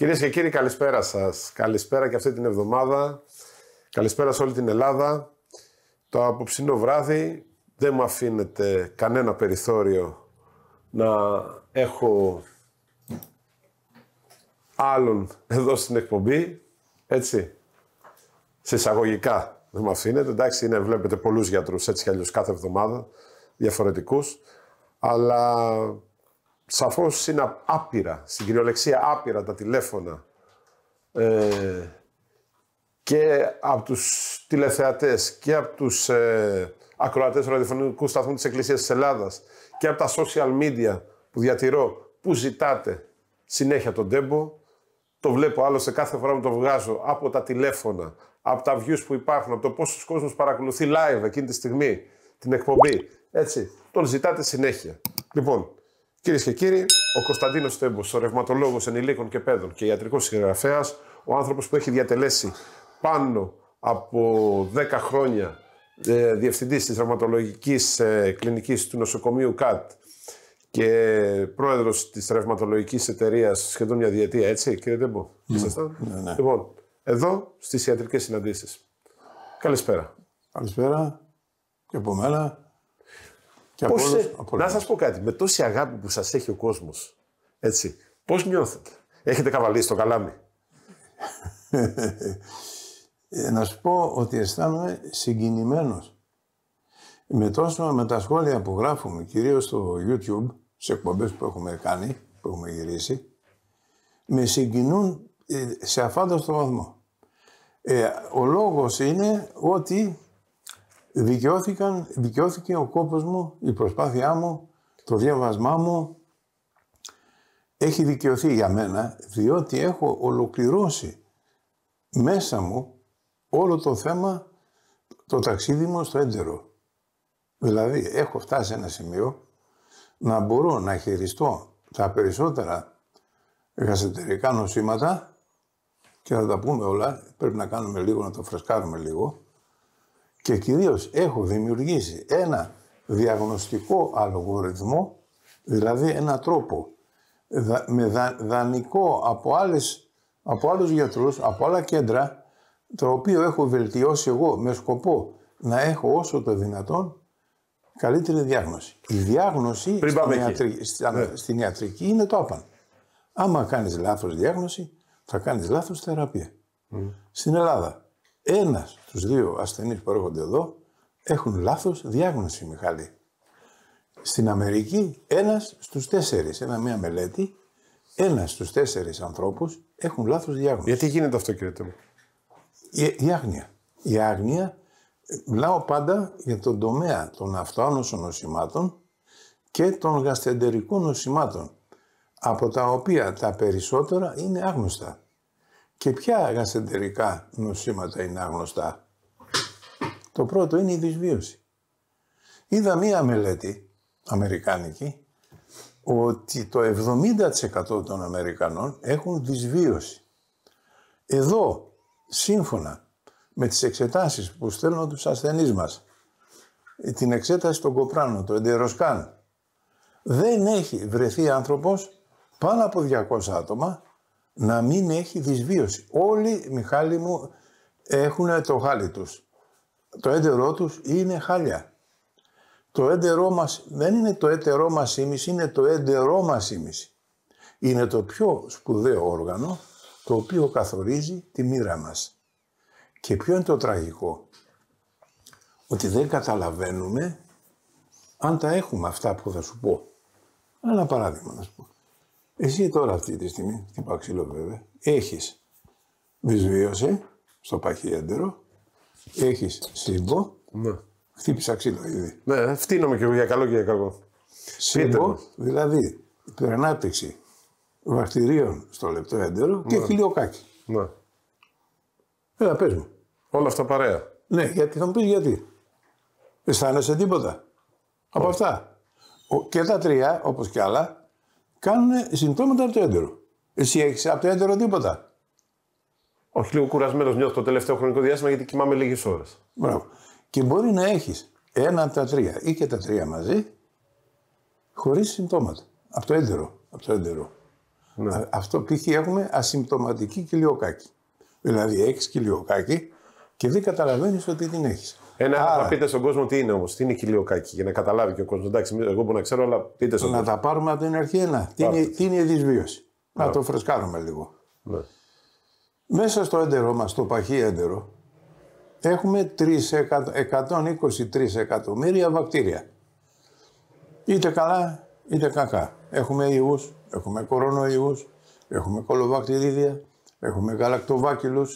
Κυρίες και κύριοι, καλησπέρα σας. Καλησπέρα και αυτή την εβδομάδα. Καλησπέρα σε όλη την Ελλάδα. Το απόψινό βράδυ δεν μου αφήνεται κανένα περιθώριο να έχω άλλον εδώ στην εκπομπή. Έτσι. Σε εισαγωγικά δεν μου αφήνεται. Εντάξει, είναι, βλέπετε πολλούς γιατρούς έτσι κι αλλιώς κάθε εβδομάδα διαφορετικούς. Αλλά σαφώς είναι άπειρα, στην κυριολεξία άπειρα τα τηλέφωνα ε, και από τους τηλεθεατές και από τους ε, ακροατές του ραδιοφωνικού σταθμού της Εκκλησίας της Ελλάδας και από τα social media που διατηρώ, που ζητάτε συνέχεια τον τέμπο. Το βλέπω άλλωστε κάθε φορά που το βγάζω από τα τηλέφωνα, από τα views που υπάρχουν, από το πόσο κόσμος παρακολουθεί live εκείνη τη στιγμή την εκπομπή. Έτσι, τον ζητάτε συνέχεια. Λοιπόν, Κυρίες και κύριοι, ο Κωνσταντίνος Τέμπο, ο ρευματολόγος ενηλίκων και παιδών και ιατρικός συγγραφέας, ο άνθρωπος που έχει διατελέσει πάνω από 10 χρόνια ε, διευθυντής της ρευματολογικής ε, κλινικής του νοσοκομείου ΚΑΤ και πρόεδρος της ρευματολογικής εταιρείας σχεδόν μια διετία, έτσι, κύριε Τέμπο. Mm. Λοιπόν, εδώ στις ιατρικές συναντήσεις. Καλησπέρα. Καλησπέρα και από μένα. Πώς Να σας πω κάτι. Με τόση αγάπη που σας έχει ο κόσμος, έτσι, πώς νιώθετε. Έχετε καβαλήσει το καλάμι. Ε, να σου πω ότι αισθάνομαι συγκινημένος. Με τόσο με τα σχόλια που γράφουμε, κυρίως στο YouTube, σε εκπομπές που έχουμε κάνει, που έχουμε γυρίσει, με συγκινούν ε, σε αφάνταστο βαθμό. Ε, ο λόγος είναι ότι δικαιώθηκαν, δικαιώθηκε ο κόπος μου, η προσπάθειά μου, το διαβασμά μου. Έχει δικαιωθεί για μένα, διότι έχω ολοκληρώσει μέσα μου όλο το θέμα, το ταξίδι μου στο έντερο. Δηλαδή, έχω φτάσει σε ένα σημείο να μπορώ να χειριστώ τα περισσότερα γασετερικά νοσήματα και θα τα πούμε όλα, πρέπει να κάνουμε λίγο, να το φρεσκάρουμε λίγο, και κυρίως έχω δημιουργήσει ένα διαγνωστικό αλγοριθμό, δηλαδή ένα τρόπο με δανεικό από, άλλες, από άλλους γιατρούς, από άλλα κέντρα, το οποίο έχω βελτιώσει εγώ με σκοπό να έχω όσο το δυνατόν καλύτερη διάγνωση. Η διάγνωση ναι. στην, ιατρική, είναι το άπαν. Άμα κάνεις λάθος διάγνωση, θα κάνεις λάθος θεραπεία. Στην Ελλάδα ένας στου δύο ασθενείς που έρχονται εδώ έχουν λάθος διάγνωση, Μιχάλη. Στην Αμερική, ένας στους τέσσερις, ένα μία μελέτη, ένας στους τέσσερις ανθρώπους έχουν λάθος διάγνωση. Γιατί γίνεται αυτό, κύριε Τέμο. Η, η άγνοια. Η άγνοια, ε, μιλάω πάντα για τον τομέα των αυτοάνωσων νοσημάτων και των γαστεντερικών νοσημάτων, από τα οποία τα περισσότερα είναι άγνωστα. Και ποια αγασεντερικά νοσήματα είναι άγνωστα. Το πρώτο είναι η δυσβίωση. Είδα μία μελέτη αμερικάνικη ότι το 70% των Αμερικανών έχουν δυσβίωση. Εδώ, σύμφωνα με τις εξετάσεις που στέλνουν τους ασθενείς μας, την εξέταση των κοπράνων, το εντεροσκάν, δεν έχει βρεθεί άνθρωπος πάνω από 200 άτομα να μην έχει δυσβίωση. Όλοι, Μιχάλη μου, έχουν το χάλι τους. Το έντερό τους είναι χάλια. Το έντερό μας δεν είναι το έντερό μας ίμιση, είναι το έντερό μας ίμιση. Είναι το πιο σπουδαίο όργανο το οποίο καθορίζει τη μοίρα μας. Και ποιο είναι το τραγικό. Ότι δεν καταλαβαίνουμε αν τα έχουμε αυτά που θα σου πω. Ένα παράδειγμα να σου πω. Εσύ τώρα αυτή τη στιγμή, την ξύλο βέβαια, έχεις δυσβίωση στο παχύεντερο, έχεις σύμπο, ναι. χτύπησα ξύλο ήδη. Ναι, φτύνομαι και εγώ για καλό και για κακό. Σύμπο, δηλαδή υπερανάπτυξη βακτηρίων στο λεπτό έντερο και ναι. χιλιοκάκι. Ναι. Έλα, πες μου. Όλα αυτά παρέα. Ναι, γιατί θα μου πεις γιατί. Αισθάνεσαι τίποτα. Από αυτά. Και τα τρία, όπως και άλλα, κάνουν συμπτώματα από το έντερο. Εσύ έχεις από το έντερο τίποτα. Όχι, λίγο κουρασμένος νιώθω το τελευταίο χρονικό διάστημα γιατί κοιμάμαι λίγες ώρες. Μπράβο. Και μπορεί να έχεις ένα από τα τρία ή και τα τρία μαζί χωρίς συμπτώματα. Από το έντερο. Από το έντερο. Ναι. αυτό π.χ. έχουμε ασυμπτωματική κοιλιοκάκη. Δηλαδή έχεις κοιλιοκάκη και δεν καταλαβαίνεις ότι την έχεις. Ένα Άρα. πείτε στον κόσμο τι είναι όμως, τι είναι κοιλιοκάκι, για να καταλάβει και ο κόσμος. Εντάξει, εγώ μπορώ να ξέρω, αλλά πείτε στον να κόσμο. Να τα πάρουμε από την αρχή ένα. Τι είναι, τι είναι η δυσβίωση. Να, το φρεσκάρουμε λίγο. Ναι. Μέσα στο έντερο μας, το παχύ έντερο, έχουμε 3, 123 εκατομμύρια βακτήρια. Είτε καλά, είτε κακά. Έχουμε ιούς, έχουμε κορονοϊούς, έχουμε κολοβακτηρίδια, έχουμε γαλακτοβάκυλους.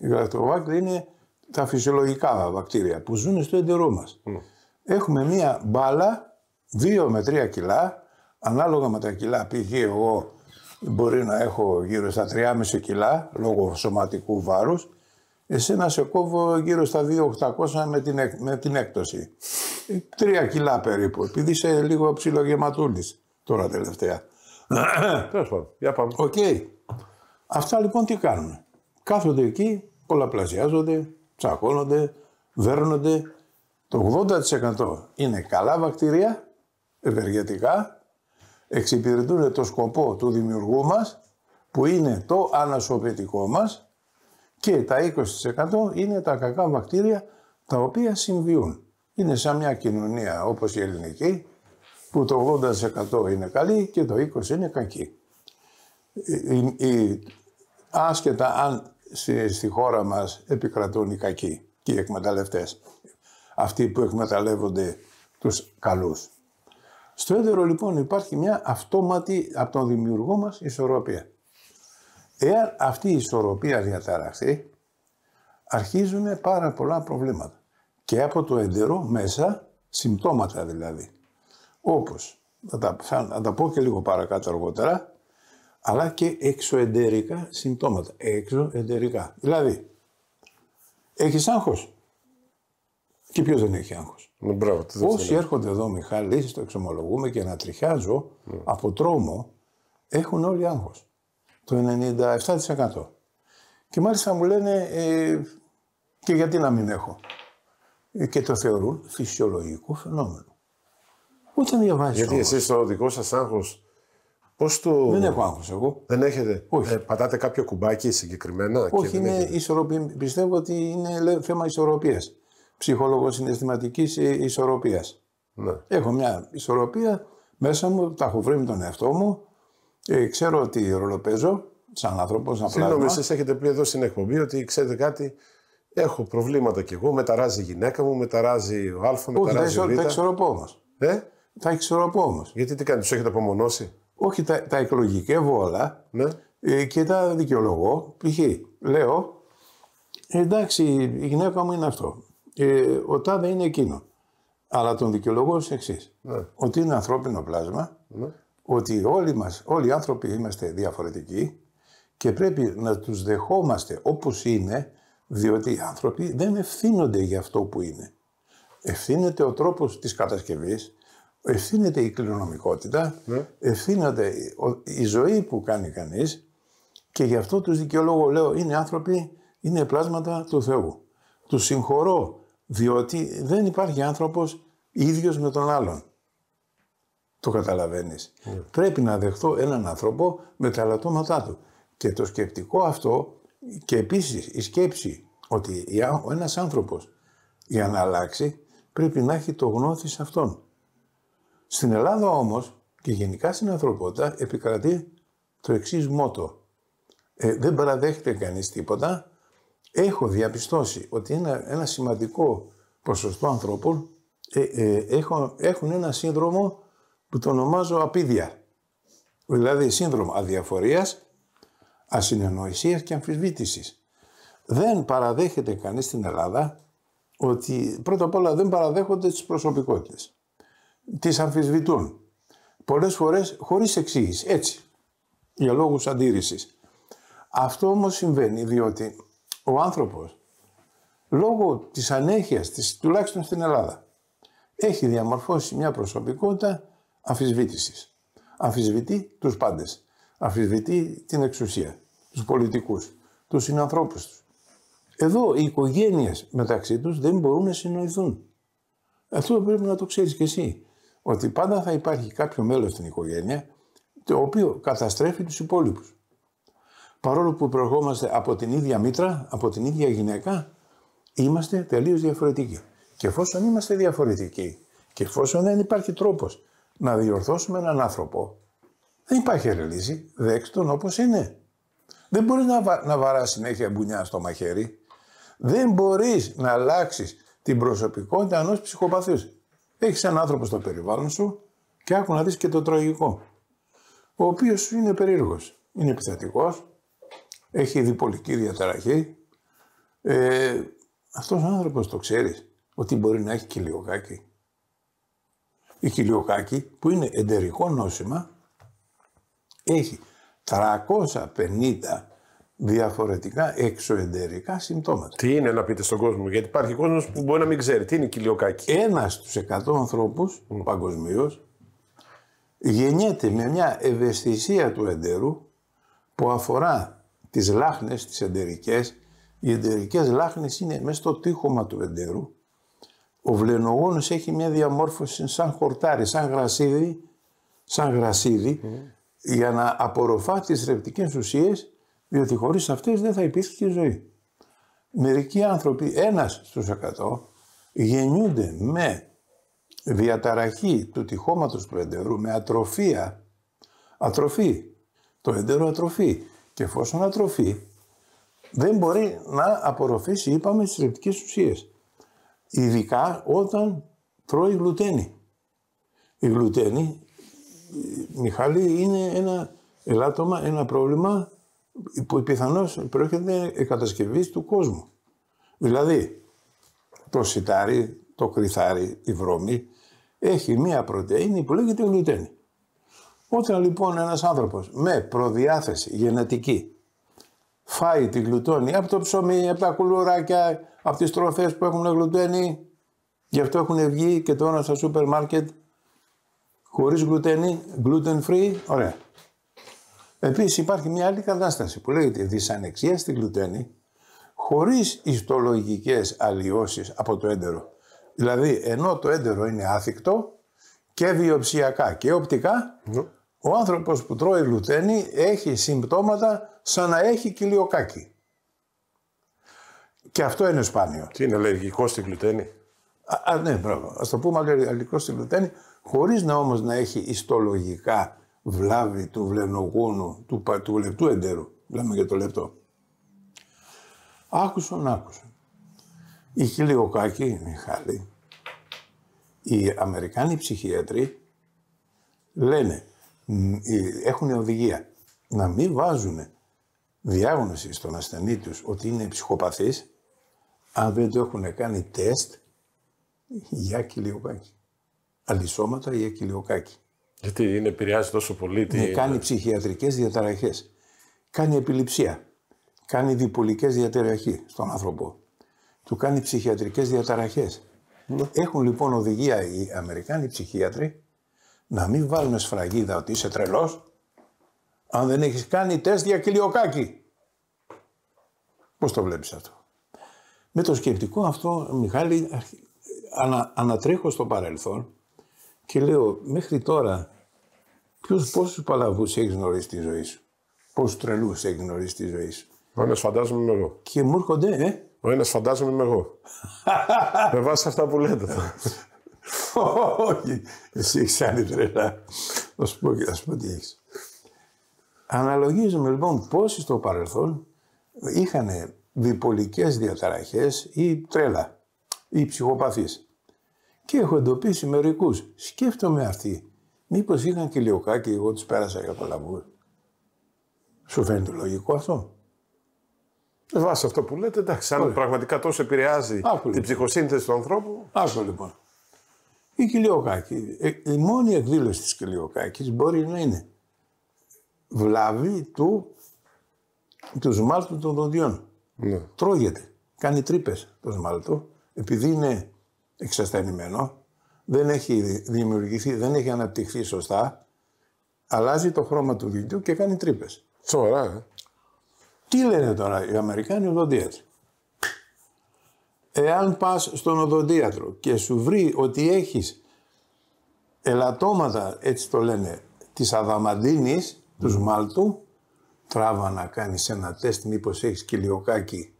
Οι γαλακτοβάκυλοι είναι τα φυσιολογικά βακτήρια που ζουν στο έντερό μας. Ναι. Έχουμε μία μπάλα 2 με 3 κιλά, ανάλογα με τα κιλά π.χ. εγώ μπορεί να έχω γύρω στα 3,5 κιλά λόγω σωματικού βάρους, εσένα σε κόβω γύρω στα 2.800 με την, με την έκπτωση. 3 κιλά περίπου, επειδή είσαι λίγο ψιλογεματούλης τώρα τελευταία. Τέλος πάντων, για πάμε. Οκ. Αυτά λοιπόν τι κάνουν, Κάθονται εκεί, πολλαπλασιάζονται, τσακώνονται, δέρνονται. Το 80% είναι καλά βακτήρια, ευεργετικά, εξυπηρετούν το σκοπό του δημιουργού μας, που είναι το ανασωπητικό μας, και τα 20% είναι τα κακά βακτήρια τα οποία συμβιούν. Είναι σαν μια κοινωνία όπως η ελληνική, που το 80% είναι καλή και το 20% είναι κακή. άσχετα αν στη, στη χώρα μας επικρατούν οι κακοί και οι εκμεταλλευτές. Αυτοί που εκμεταλλεύονται τους καλούς. Στο έντερο λοιπόν υπάρχει μια αυτόματη από τον δημιουργό μας ισορροπία. Εάν αυτή η ισορροπία διαταραχθεί, αρχίζουν πάρα πολλά προβλήματα. Και από το εντερό μέσα, συμπτώματα δηλαδή. Όπως, θα τα, θα τα πω και λίγο παρακάτω αργότερα, αλλά και εξωεντερικά συμπτώματα. Εξωεντερικά. Δηλαδή, έχεις άγχος. Και ποιος δεν έχει άγχος. Ναι, Όσοι έρχονται εδώ, Μιχάλη, το εξομολογούμε και να τριχιάζω ναι. από τρόμο, έχουν όλοι άγχος. Το 97%. Και μάλιστα μου λένε, ε, και γιατί να μην έχω. Και το θεωρούν φυσιολογικό φαινόμενο. Όταν διαβάζεις. Γιατί εσείς το δικό σας άγχος δεν έχω άγχος εγώ. Δεν έχετε. Ε, πατάτε κάποιο κουμπάκι συγκεκριμένα. Όχι, είναι ισορροπη... πιστεύω ότι είναι θέμα ισορροπίας. Ψυχολόγος συναισθηματικής ε, ισορροπίας. Ναι. Έχω μια ισορροπία μέσα μου, τα έχω βρει με τον εαυτό μου. Ε, ξέρω ότι ρολοπέζω σαν άνθρωπος, Συγγνώμη, εσείς έχετε πει εδώ στην εκπομπή ότι ξέρετε κάτι, έχω προβλήματα κι εγώ. Μεταράζει η γυναίκα μου, μεταράζει ο Α, μεταράζει Όχι, ο Β. όμως. Ε? Τα ισορροπώ όμως. Γιατί τι κάνεις, τους έχετε απομονώσει. Όχι, τα, τα εκλογικεύω όλα ναι. Ε, και τα δικαιολογώ. Π.χ. λέω, εντάξει, η γυναίκα μου είναι αυτό. Ε, ο τάδε είναι εκείνο. Αλλά τον δικαιολογώ ως εξής. Ναι. Ότι είναι ανθρώπινο πλάσμα, ναι. ότι όλοι μας, όλοι οι άνθρωποι είμαστε διαφορετικοί και πρέπει να τους δεχόμαστε όπως είναι, διότι οι άνθρωποι δεν ευθύνονται για αυτό που είναι. Ευθύνεται ο τρόπος της κατασκευής ευθύνεται η κληρονομικότητα, ναι. ευθύνεται η ζωή που κάνει κανείς και γι' αυτό τους δικαιολόγω λέω είναι άνθρωποι, είναι πλάσματα του Θεού. τους συγχωρώ διότι δεν υπάρχει άνθρωπος ίδιος με τον άλλον. Το καταλαβαίνεις. Ναι. Πρέπει να δεχτώ έναν άνθρωπο με τα λατώματά του. Και το σκεπτικό αυτό και επίσης η σκέψη ότι ένας άνθρωπος για να αλλάξει πρέπει να έχει το γνώθι σε αυτόν. Στην Ελλάδα όμως και γενικά στην ανθρωπότητα επικρατεί το εξής μότο. Ε, δεν παραδέχεται κανείς τίποτα. Έχω διαπιστώσει ότι ένα, ένα σημαντικό ποσοστό ανθρώπων ε, ε έχουν, έχουν ένα σύνδρομο που το ονομάζω απίδια. Δηλαδή σύνδρομο αδιαφορίας, ασυνεννοησίας και αμφισβήτησης. Δεν παραδέχεται κανείς στην Ελλάδα ότι πρώτα απ' όλα δεν παραδέχονται τις προσωπικότητες τις αμφισβητούν. Πολλές φορές χωρίς εξήγηση, έτσι, για λόγους αντίρρησης. Αυτό όμως συμβαίνει διότι ο άνθρωπος λόγω της ανέχειας της, τουλάχιστον στην Ελλάδα, έχει διαμορφώσει μια προσωπικότητα αμφισβήτησης. Αμφισβητεί τους πάντες. Αμφισβητεί την εξουσία, τους πολιτικούς, τους συνανθρώπους τους. Εδώ οι οικογένειες μεταξύ τους δεν μπορούν να συνοηθούν. Αυτό πρέπει να το ξέρεις και εσύ ότι πάντα θα υπάρχει κάποιο μέλος στην οικογένεια το οποίο καταστρέφει τους υπόλοιπους. Παρόλο που προερχόμαστε από την ίδια μήτρα, από την ίδια γυναίκα, είμαστε τελείως διαφορετικοί. Και εφόσον είμαστε διαφορετικοί και εφόσον δεν υπάρχει τρόπος να διορθώσουμε έναν άνθρωπο, δεν υπάρχει άλλη λύση, Δέξτε τον όπως είναι. Δεν μπορεί να, βα... να βαράς συνέχεια μπουνιά στο μαχαίρι. Δεν μπορείς να αλλάξεις την προσωπικότητα ενός ψυχοπαθούς. Έχεις έναν άνθρωπο στο περιβάλλον σου και άκου να δεις και το τραγικό. Ο οποίος είναι περίεργος. Είναι επιθετικός, έχει διπολική διαταραχή. Ε, Αυτός ο άνθρωπος το ξέρεις ότι μπορεί να έχει κοιλιοκάκι. Η κοιλιοκάκι που είναι εντερικό νόσημα έχει 350 διαφορετικά εξωεντερικά συμπτώματα. Τι είναι να πείτε στον κόσμο, γιατί υπάρχει κόσμος που μπορεί να μην ξέρει. Τι είναι η κοιλιοκάκη. Ένας στους 100 ανθρώπου mm. παγκοσμίως γεννιέται με μια ευαισθησία του εντερού που αφορά τις λάχνες, τις εντερικές. Οι εντερικές λάχνες είναι μέσα στο τείχομα του εντερού. Ο βλενογόνος έχει μια διαμόρφωση σαν χορτάρι, σαν γρασίδι, σαν γρασίδι για να απορροφά τις ρεπτικές ουσίες. Διότι χωρίς αυτές δεν θα υπήρχε και ζωή. Μερικοί άνθρωποι, ένας στους εκατό, γεννιούνται με διαταραχή του τυχώματος του εντερού, με ατροφία, ατροφή, το εντερό ατροφή. Και εφόσον ατροφή, δεν μπορεί να απορροφήσει, είπαμε, τις θρεπτικές ουσίες. Ειδικά όταν τρώει γλουτένη. Η γλουτένη, Μιχάλη, είναι ένα ελάττωμα, ένα πρόβλημα που πιθανώς προέρχεται κατασκευή του κόσμου. Δηλαδή, το σιτάρι, το κρυθάρι, η βρώμη, έχει μία πρωτεΐνη που λέγεται γλουτένη. Όταν λοιπόν ένας άνθρωπος με προδιάθεση γενετική φάει τη γλουτόνη από το ψωμί, από τα κουλουράκια, από τις τροφές που έχουν γλουτένη, γι' αυτό έχουν βγει και τώρα στα σούπερ μάρκετ χωρίς γλουτένη, gluten free, ωραία. Επίσης υπάρχει μια άλλη κατάσταση που λέγεται δυσανεξία στη γλουτένη χωρίς ιστολογικές αλλοιώσεις από το έντερο. Δηλαδή ενώ το έντερο είναι άθικτο και βιοψιακά και οπτικά, ναι. ο άνθρωπος που τρώει γλουτένη έχει συμπτώματα σαν να έχει κοιλιοκάκι. Και αυτό είναι σπάνιο. Τι είναι αλλεργικό στη γλουτένη. Α, ναι, το πούμε αλλεργικό στη γλουτένη, χωρίς να όμως να έχει ιστολογικά βλάβη του βλενογόνου, του, του λεπτού εντέρου. Λέμε για το λεπτό. Άκουσαν, άκουσαν. Η Χιλιοκάκη, κάκι, Μιχάλη, οι Αμερικάνοι ψυχίατροι λένε, έχουν οδηγία να μην βάζουν διάγνωση στον ασθενή τους ότι είναι ψυχοπαθής, αν δεν το έχουν κάνει τεστ για κοιλιοκάκι. Αντισώματα για κοιλιοκάκι. Γιατί είναι, επηρεάζει τόσο πολύ. Τι ναι, κάνει ψυχιατρικές διαταραχές. Κάνει επιληψία. Κάνει διπολικές διαταραχή στον άνθρωπο. Του κάνει ψυχιατρικές διαταραχές. Έχουν λοιπόν οδηγία οι Αμερικάνοι ψυχίατροι να μην βάλουν σφραγίδα ότι είσαι τρελός αν δεν έχεις κάνει τεστ για κοιλιοκάκι. Πώς το βλέπεις αυτό. Με το σκεπτικό αυτό, Μιχάλη, ανα, ανατρέχω στο παρελθόν και λέω, μέχρι τώρα, ποιους, πόσους παλαβούς έχεις γνωρίσει τη ζωή σου. Πόσους τρελούς έχεις γνωρίσει τη ζωή σου. Ο ένας φαντάζομαι είμαι εγώ. Και μου έρχονται, ε. Ο ένας φαντάζομαι είμαι εγώ. Με βάση αυτά που λέτε. Όχι. Εσύ έχεις άλλη τρελά. Να σου πω τι έχεις. Αναλογίζουμε λοιπόν πόσοι στο παρελθόν είχαν διπολικές διαταραχές ή τρέλα ή ψυχοπαθείς. Και έχω εντοπίσει μερικούς. Σκέφτομαι αυτοί. Μήπως είχαν και εγώ τους πέρασα για το λαμπούρ. Σου φαίνεται λογικό αυτό. Ε, Βάσει αυτό που λέτε, εντάξει, αν λοιπόν. πραγματικά τόσο επηρεάζει Άκου, την λοιπόν. ψυχοσύνθεση του ανθρώπου. Άκου λοιπόν. Η κιλιοκάκη, ε, η μόνη εκδήλωση της κοιλιοκάκης μπορεί να είναι βλάβη του, του σμάλτου των δοντιών. Ναι. Τρώγεται, κάνει τρύπες το σμάλτο, επειδή είναι εξασθενημένο, δεν έχει δημιουργηθεί, δεν έχει αναπτυχθεί σωστά, αλλάζει το χρώμα του δίκτυου και κάνει τρύπες. Τώρα, ε. Τι λένε τώρα οι Αμερικάνοι οδοντίατροι. Εάν πας στον οδοντίατρο και σου βρει ότι έχεις ελαττώματα, έτσι το λένε, της αδαμαντίνης, του σμάλτου, τράβα να κάνεις ένα τεστ μήπως έχεις κοιλιοκάκι.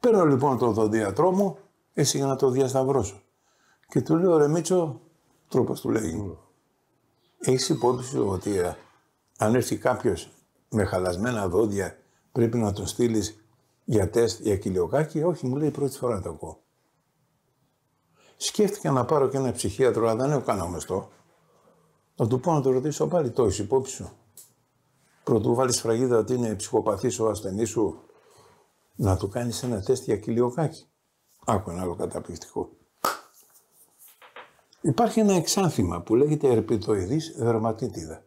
Παίρνω λοιπόν τον οδοντίατρό μου, έτσι για να το διασταυρώσω. Και του λέω, ρε Μίτσο, τρόπος του λέει. Ναι. Έχεις υπόψη ότι α, ε, αν έρθει κάποιος με χαλασμένα δόντια πρέπει να το στείλεις για τεστ, για κοιλιοκάκι. Όχι, μου λέει πρώτη φορά το ακούω. Σκέφτηκα να πάρω και ένα ψυχίατρο, αλλά δεν έχω κανένα γνωστό. Να του πω να το ρωτήσω πάλι, το έχεις υπόψη σου. Πρωτού βάλεις φραγίδα ότι είναι ψυχοπαθής ο ασθενής σου, να του κάνεις ένα τεστ για κοιλιοκάκι. Άκου ένα άλλο καταπληκτικό. Υπάρχει ένα εξάνθημα που λέγεται ερπιτοειδής δερματίτιδα.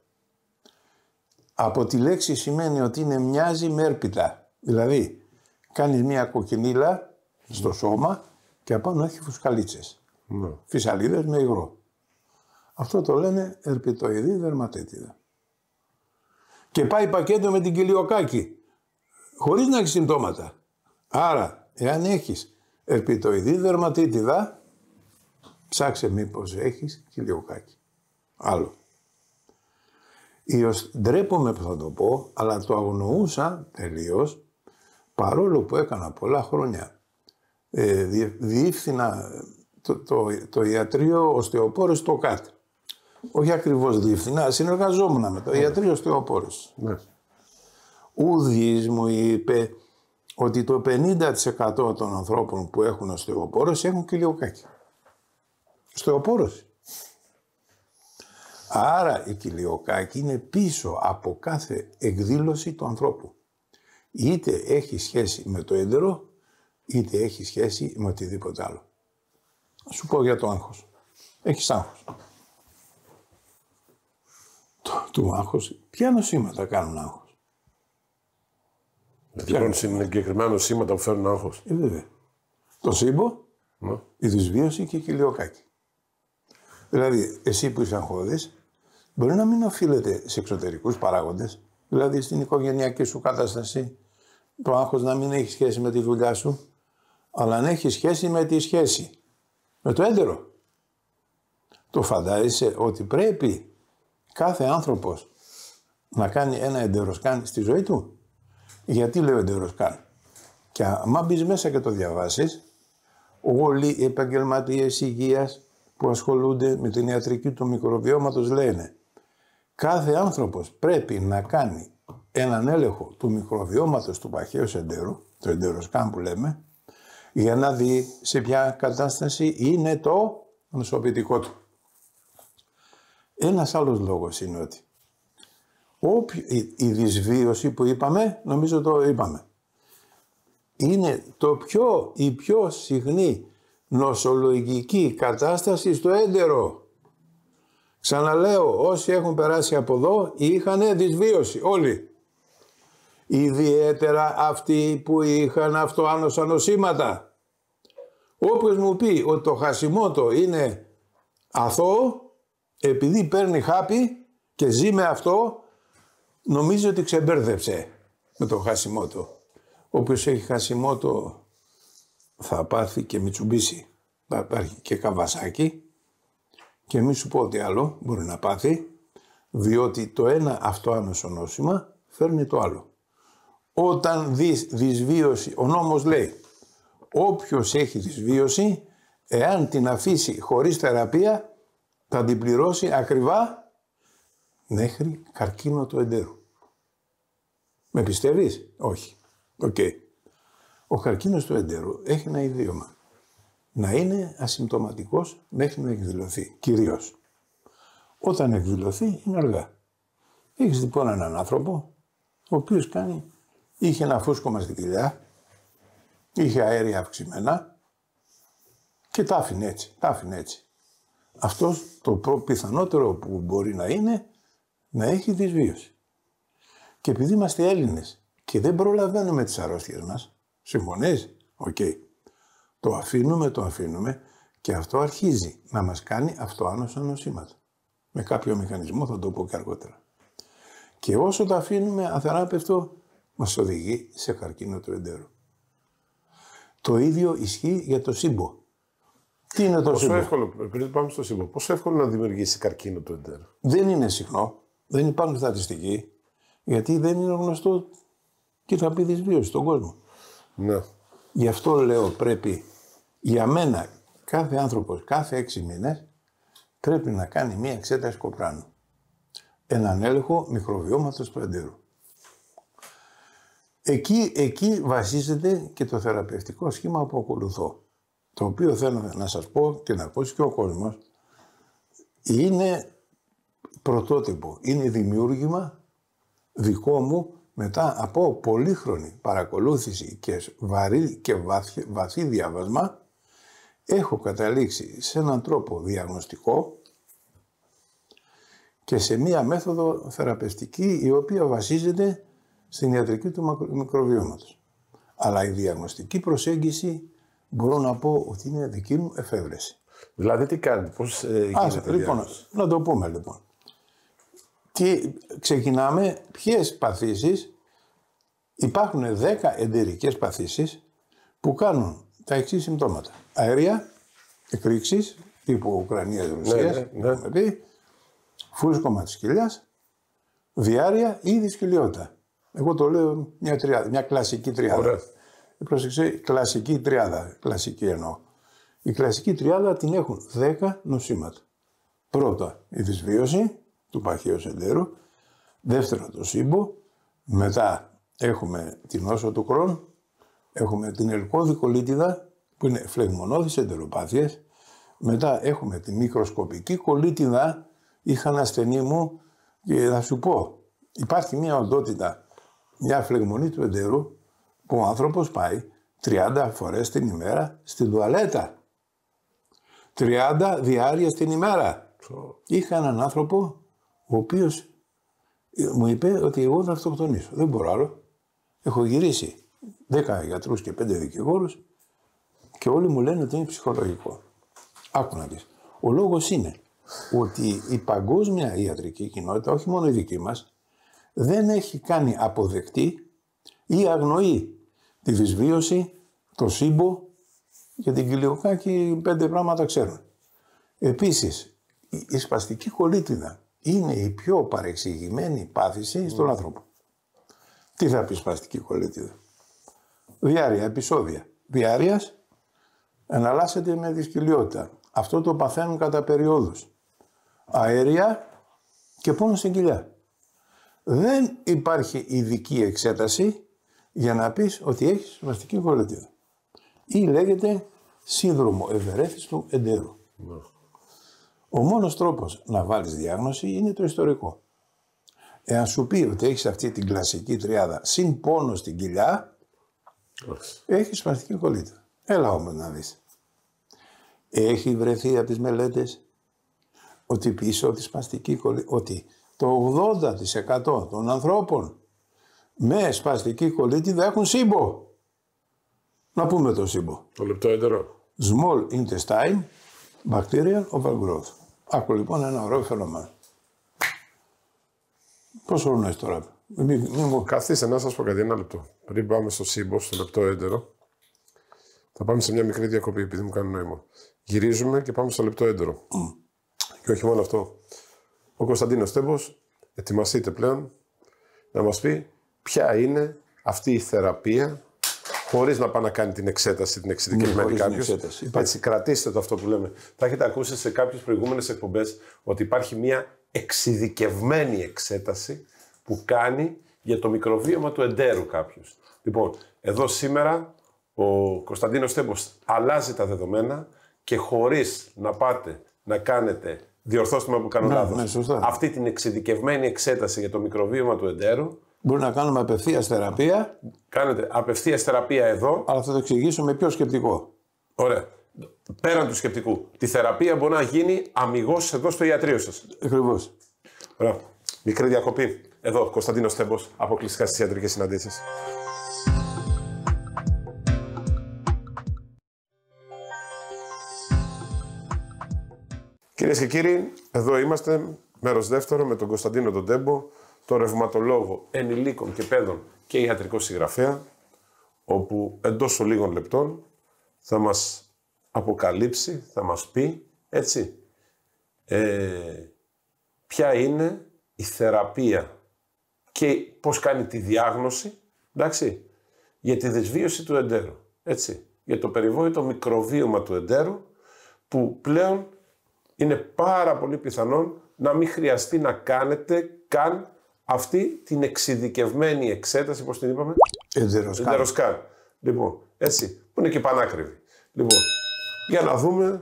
Από τη λέξη σημαίνει ότι είναι μοιάζει με έρπιτα. Δηλαδή, κάνεις μια κοκκινίλα στο ναι. σώμα και απάνω έχει φουσκαλίτσες. Ναι. Φυσαλίδες με υγρό. Αυτό το λένε ερπιτοειδή δερματίτιδα. Και πάει πακέτο με την κοιλιοκάκη. Χωρίς να έχει συμπτώματα. Άρα, εάν έχεις Ερπιτοειδή δερματίτιδα, ψάξε μήπως έχεις χιλιοκάκι. Άλλο. ντρέπομαι που θα το πω, αλλά το αγνοούσα τελείως, παρόλο που έκανα πολλά χρόνια. Ε, διεύθυνα το, το, το ιατρείο οστεοπόρος το ΚΑΤ. Όχι ακριβώς διευθυνά, συνεργαζόμουν με το ναι. ιατρείο οστεοπόρος. Ναι. Ουδής μου είπε, ότι το 50% των ανθρώπων που έχουν οστεοπόρωση έχουν κοιλιοκάκι. Οστεοπόρωση. Άρα η κοιλιοκάκι είναι πίσω από κάθε εκδήλωση του ανθρώπου. Είτε έχει σχέση με το έντερο, είτε έχει σχέση με οτιδήποτε άλλο. Σου πω για το άγχος. Έχεις άγχος. Το, το άγχος, ποια νοσήματα κάνουν άγχος. Λοιπόν, συγκεκριμένα σήματα που φέρνουν άγχος. Ε, βέβαια. Το σύμπο, ναι. η δυσβίωση και η κοιλιοκάκη. Δηλαδή, εσύ που είσαι αγχώδης, μπορεί να μην οφείλεται σε εξωτερικούς παράγοντες, δηλαδή στην οικογενειακή σου κατάσταση, το άγχος να μην έχει σχέση με τη δουλειά σου, αλλά να έχει σχέση με τη σχέση, με το έντερο. Το φαντάζεσαι ότι πρέπει κάθε άνθρωπος να κάνει ένα εντεροσκάν στη ζωή του. Γιατί λέει ο καν. Και άμα μπεις μέσα και το διαβάσεις, όλοι οι επαγγελματίες υγείας που ασχολούνται με την ιατρική του μικροβιώματος λένε κάθε άνθρωπος πρέπει να κάνει έναν έλεγχο του μικροβιώματος του παχαίου εντερού το εντεροσκάν που λέμε, για να δει σε ποια κατάσταση είναι το νοσοποιητικό του. Ένας άλλος λόγος είναι ότι Όποιο, η δυσβίωση που είπαμε, νομίζω το είπαμε, είναι το πιο, η πιο συχνή νοσολογική κατάσταση στο έντερο. Ξαναλέω, όσοι έχουν περάσει από εδώ είχαν δυσβίωση όλοι. Ιδιαίτερα αυτοί που είχαν αυτοάνωσα νοσήματα. Όποιος μου πει ότι το χασιμότο είναι αθώο, επειδή παίρνει χάπι και ζει με αυτό, Νομίζω ότι ξεμπέρδεψε με το χάσιμό του. Όποιος έχει χάσιμό θα πάθει και Μητσουμπίση. Θα υπάρχει και Καβασάκι και μη σου πω ότι άλλο μπορεί να πάθει διότι το ένα αυτό νόσημα φέρνει το άλλο. Όταν δεις δυσβίωση, ο νόμος λέει όποιος έχει δυσβίωση εάν την αφήσει χωρίς θεραπεία θα την πληρώσει ακριβά μέχρι καρκίνο του εντέρου. Με πιστεύεις? Όχι. Οκ. Ο καρκίνος του εντέρου έχει ένα ιδίωμα. Να είναι ασυμπτωματικός μέχρι να εκδηλωθεί, κυρίως. Όταν εκδηλωθεί είναι αργά. Έχεις λοιπόν έναν άνθρωπο, ο οποίος κάνει, είχε ένα φούσκωμα στην κοιλιά, είχε αέρια αυξημένα και τα άφηνε έτσι, τα άφηνε έτσι. Αυτός το πιθανότερο που μπορεί να είναι να έχει δυσβίωση. Και επειδή είμαστε Έλληνες και δεν προλαβαίνουμε τις αρρώστιες μας, συμφωνείς, οκ. Το αφήνουμε, το αφήνουμε και αυτό αρχίζει να μας κάνει αυτοάνωσα νοσήματα. Με κάποιο μηχανισμό θα το πω και αργότερα. Και όσο το αφήνουμε αθεράπευτο, μας οδηγεί σε καρκίνο του εντέρου. Το ίδιο ισχύει για το σύμπο. Τι είναι το πόσο σύμπο. πριν πάμε στο σύμπο, πόσο εύκολο να δημιουργήσει καρκίνο του εντέρου. Δεν είναι συχνό. Δεν υπάρχουν στατιστικοί, γιατί δεν είναι γνωστό και θα πει δυσβίωση στον κόσμο. Ναι. Γι' αυτό λέω πρέπει, για μένα, κάθε άνθρωπος, κάθε έξι μήνες, πρέπει να κάνει μία εξέταση κοπράνου. Έναν έλεγχο μικροβιώματος του Εκεί, εκεί βασίζεται και το θεραπευτικό σχήμα που ακολουθώ. Το οποίο θέλω να σας πω και να ακούσει και ο κόσμος είναι πρωτότυπο. Είναι δημιούργημα δικό μου μετά από πολύχρονη παρακολούθηση και, βαρύ, και βαθύ, βαθύ διάβασμα έχω καταλήξει σε έναν τρόπο διαγνωστικό και σε μία μέθοδο θεραπευτική η οποία βασίζεται στην ιατρική του μικροβιώματος. Αλλά η διαγνωστική προσέγγιση μπορώ να πω ότι είναι δική μου εφεύρεση. Δηλαδή τι κάνει, πώς ε, γίνεται. λοιπόν, να το πούμε λοιπόν. Και ξεκινάμε ποιες παθήσεις, υπάρχουν 10 εντερικές παθήσεις που κάνουν τα εξής συμπτώματα. Αέρια, εκρήξεις, τύπου Ουκρανίας, ναι, Ρωσίας, ναι, ναι, ναι. Δηλαδή, φούσκωμα της κοιλιάς, διάρρεια ή δυσκολιότητα. Εγώ το λέω μια, τριάδα, μια κλασική τριάδα. Ωραία. Πρόσεξε, κλασική τριάδα, κλασική εννοώ. Η κλασική τριάδα την έχουν 10 νοσήματα. Πρώτα, η δυσβίωση, του παχαίου εντέρου, δεύτερο το σύμπο, μετά έχουμε την όσο του κρόν, έχουμε την ελκώδη κολίτιδα που είναι φλεγμονώδης εντεροπάθειες, μετά έχουμε τη μικροσκοπική κολίτιδα, είχα ένα ασθενή μου και θα σου πω, υπάρχει μια οντότητα, μια φλεγμονή του εντερού που ο άνθρωπος πάει 30 φορές την ημέρα στην τουαλέτα. 30 διάρκεια την ημέρα. Είχα έναν άνθρωπο ο οποίος ε, μου είπε ότι εγώ θα αυτοκτονήσω. Δεν μπορώ άλλο. Έχω γυρίσει 10 γιατρούς και 5 δικηγόρους και όλοι μου λένε ότι είναι ψυχολογικό. Άκου να δεις. Ο λόγος είναι ότι η παγκόσμια ιατρική κοινότητα, όχι μόνο η δική μας, δεν έχει κάνει αποδεκτή ή αγνοεί τη δυσβίωση, το σύμπο και την κοιλιοκάκη πέντε πράγματα ξέρουν. Επίσης, η σπαστική κολίτιδα είναι η πιο παρεξηγημένη πάθηση στον άνθρωπο. Τι θα πεις σπαστική κολλήτιδα. Διάρρεια, επεισόδια. Διάρρειας εναλλάσσεται με δυσκολιότητα. Αυτό το παθαίνουν κατά περιόδους. Αέρια και πόνος στην κοιλιά. Δεν υπάρχει ειδική εξέταση για να πεις ότι έχεις σπαστική κολλήτιδα. Ή λέγεται σύνδρομο ευερέθιστου εντέρου. Mm. Ο μόνος τρόπος να βάλεις διάγνωση είναι το ιστορικό. Εάν σου πει ότι έχεις αυτή την κλασική τριάδα συν πόνο στην κοιλιά, έχεις σπαστική κολλήτα. Έλα όμως να δεις. Έχει βρεθεί από τις μελέτες ότι πίσω από τη σπαστική κολλήτα, ότι το 80% των ανθρώπων με σπαστική κολλήτη δεν έχουν σύμπο. Να πούμε το σύμπο. Το λεπτό έντερο. Small intestine, bacterial overgrowth. Άκου λοιπόν ένα ωραίο Πώς Πόσο χρόνο έχει τώρα. Μην, Καθίστε να σας πω κάτι ένα λεπτό. Πριν πάμε στο σύμπο, στο λεπτό έντερο, θα πάμε σε μια μικρή διακοπή επειδή μου κάνει νόημα. Γυρίζουμε και πάμε στο λεπτό έντερο. Και όχι μόνο αυτό. Ο Κωνσταντίνος Τέμπο, ετοιμαστείτε πλέον να μας πει ποια είναι αυτή η θεραπεία Χωρίς να πάει να κάνει την εξέταση, την εξειδικευμένη ναι, κάποιο. Έτσι, κρατήστε το αυτό που λέμε. Θα έχετε ακούσει σε κάποιες προηγούμενες εκπομπές ότι υπάρχει μια εξειδικευμένη εξέταση που κάνει για το μικροβίωμα του εντέρου κάποιος. Λοιπόν, εδώ σήμερα ο Κωνσταντίνος Τέμπο αλλάζει τα δεδομένα και χωρίς να πάτε να κάνετε, διορθώστε με που κάνω ναι, ναι, αυτή την εξειδικευμένη εξέταση για το μικροβίωμα του εντέρου, Μπορούμε να κάνουμε απευθείας θεραπεία. Κάνετε απευθείας θεραπεία εδώ. Αλλά θα το εξηγήσω με πιο σκεπτικό. Ωραία. Πέραν του σκεπτικού. Τη θεραπεία μπορεί να γίνει αμυγός εδώ στο ιατρείο σας. Ακριβώς. Ωραία. Μικρή διακοπή. Εδώ, Κωνσταντίνος Τέμπο, αποκλειστικά στις ιατρικές συναντήσεις. Κυρίες και κύριοι, εδώ είμαστε, μέρος δεύτερο με τον Κωνσταντίνο τον Τέμπο, το ρευματολόγο ενηλίκων και παιδών και ιατρικός συγγραφέα, όπου εντός λίγων λεπτών θα μας αποκαλύψει, θα μας πει, έτσι, ε, ποια είναι η θεραπεία και πώς κάνει τη διάγνωση, εντάξει, για τη δεσβίωση του εντέρου, έτσι, για το περιβόητο μικροβίωμα του εντέρου, που πλέον είναι πάρα πολύ πιθανόν να μην χρειαστεί να κάνετε καν αυτή την εξειδικευμένη εξέταση, πώς την είπαμε, εντεροσκάν. Λοιπόν, έτσι, που είναι και πανάκριβη. Λοιπόν, για να δούμε,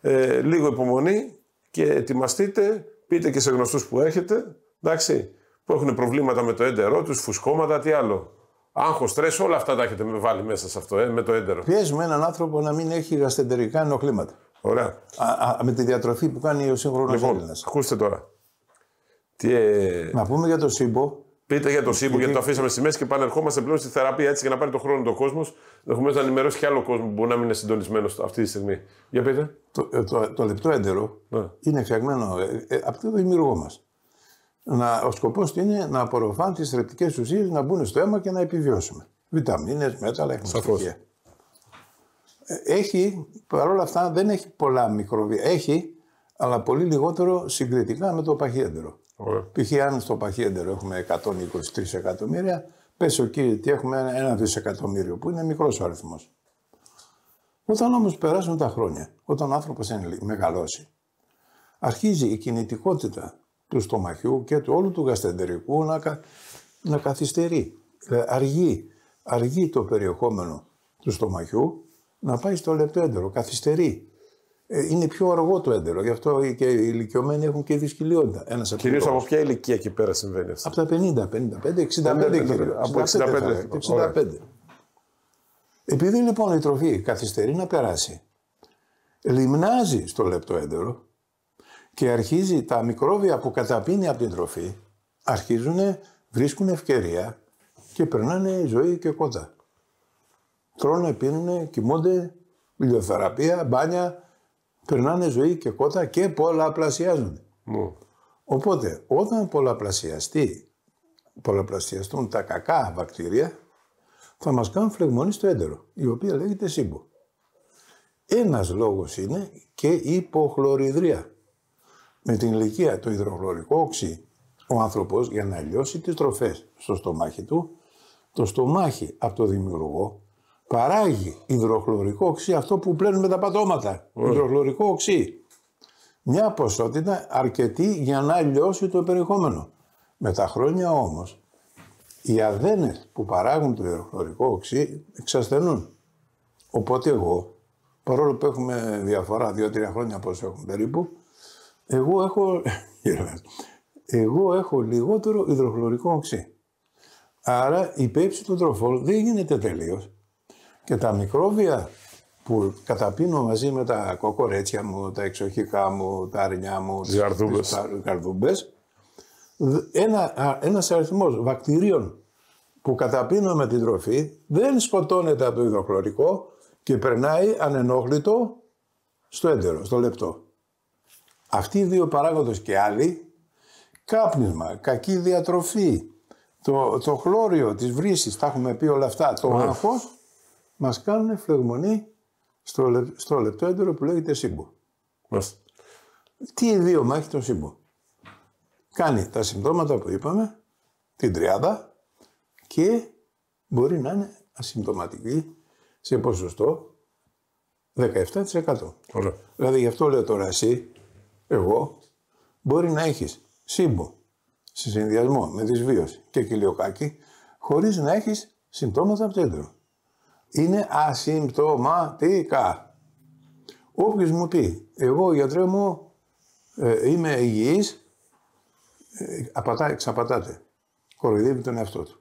ε, λίγο υπομονή και ετοιμαστείτε, πείτε και σε γνωστούς που έχετε, εντάξει, που έχουν προβλήματα με το έντερό τους, φουσκώματα, τι άλλο. Άγχος, στρες, όλα αυτά τα έχετε βάλει μέσα σε αυτό, ε, με το έντερο. Πιέζουμε έναν άνθρωπο να μην έχει γαστεντερικά ενοχλήματα. Ωραία. Α, με τη διατροφή που κάνει ο σύγχρονος λοιπόν, Έλληνας. Ακούστε τώρα. Τι, ε, Να πούμε για το ΣΥΜΠΟ. Πείτε για το ΣΥΜΠΟ, γιατί το αφήσαμε στη μέση και πάνε ερχόμαστε πλέον στη θεραπεία έτσι για να πάρει το χρόνο το κόσμος. Ενδεχομένω να ενημερώσει και άλλο κόσμο που μπορεί να μην είναι συντονισμένος αυτή τη στιγμή. Για πείτε. Το, ε, το, το λεπτό έντερο ναι. είναι φτιαγμένο ε, ε από το δημιουργό μας. Ο σκοπός του είναι να απορροφάνε τις θρεπτικές ουσίες να μπουν στο αίμα και να επιβιώσουμε. Βιταμίνες, μέταλλα, έχουμε Έχει, παρόλα αυτά δεν έχει πολλά μικροβία. Έχει, αλλά πολύ λιγότερο συγκριτικά με το έντερο. Π.χ. αν στο Παχέντερο έχουμε 123 εκατομμύρια, πες ο κύριε ότι έχουμε ένα δισεκατομμύριο, που είναι μικρός ο αριθμός. Όταν όμως περάσουν τα χρόνια, όταν ο είναι μεγαλώσει, αρχίζει η κινητικότητα του στομαχιού και του όλου του γαστεντερικού να, να καθυστερεί. Ε, αργεί, αργεί το περιεχόμενο του στομαχιού να πάει στο λεπτό έντερο, καθυστερεί. Ε, είναι πιο αργό το έντερο. Γι' αυτό και οι ηλικιωμένοι έχουν και δυσκολιότητα. Κυρίω από ποια ηλικία εκεί πέρα συμβαίνει αυτό. Από τα 50, 55, 65, Από 65. 65. Επειδή λοιπόν η τροφή καθυστερεί να περάσει, λιμνάζει στο λεπτό έντερο και αρχίζει τα μικρόβια που καταπίνει από την τροφή, αρχίζουν, βρίσκουν ευκαιρία και περνάνε η ζωή και κοντά. Τρώνε, πίνουνε, κοιμούνται, βιβλιοθεραπεία, μπάνια, περνάνε ζωή και κότα και πολλαπλασιάζονται. Mm. Οπότε όταν πολλαπλασιαστεί, πολλαπλασιαστούν τα κακά βακτήρια, θα μας κάνουν φλεγμονή στο έντερο, η οποία λέγεται σύμπο. Ένας λόγος είναι και η υποχλωριδρία. Με την ηλικία το υδροχλωρικό οξύ, ο άνθρωπος για να λιώσει τις τροφές στο στομάχι του, το στομάχι από το δημιουργό παράγει υδροχλωρικό οξύ, αυτό που πλένουμε τα πατώματα, Ιδροχλωρικό υδροχλωρικό οξύ. Μια ποσότητα αρκετή για να λιώσει το περιεχόμενο. Με τα χρόνια όμως, οι αδένες που παράγουν το υδροχλωρικό οξύ εξασθενούν. Οπότε εγώ, παρόλο που έχουμε διαφορά, δύο-τρία χρόνια πώ έχουν περίπου, εγώ έχω, εγώ έχω λιγότερο υδροχλωρικό οξύ. Άρα η πέψη των τροφών δεν γίνεται τελείως και τα μικρόβια που καταπίνω μαζί με τα κοκορέτσια μου, τα εξοχικά μου, τα αρνιά μου, τις καρδούμπε. ένα, ένας αριθμός βακτηρίων που καταπίνω με την τροφή δεν σκοτώνεται από το υδροχλωρικό και περνάει ανενόχλητο στο έντερο, στο λεπτό. Αυτοί οι δύο παράγοντες και άλλοι, κάπνισμα, κακή διατροφή, το, το χλώριο, τις βρύσεις, τα έχουμε πει όλα αυτά, το άγχος, μας κάνουν φλεγμονή στο, στο λεπτό έντερο που λέγεται σύμπο. Τι ιδίωμα έχει τον σύμπο. Κάνει τα συμπτώματα που είπαμε, την τριάδα και μπορεί να είναι ασυμπτωματική σε ποσοστό 17%. Ωραία. Δηλαδή γι' αυτό λέω τώρα εσύ, εγώ, μπορεί να έχεις σύμπο σε συνδυασμό με δυσβίωση και κοιλιοκάκι χωρίς να έχεις συμπτώματα από το έντρο είναι ασυμπτωματικά. Όποιος μου πει, εγώ γιατρέ μου ε, είμαι υγιής, ε, απατά, Κοροϊδεύει τον εαυτό του.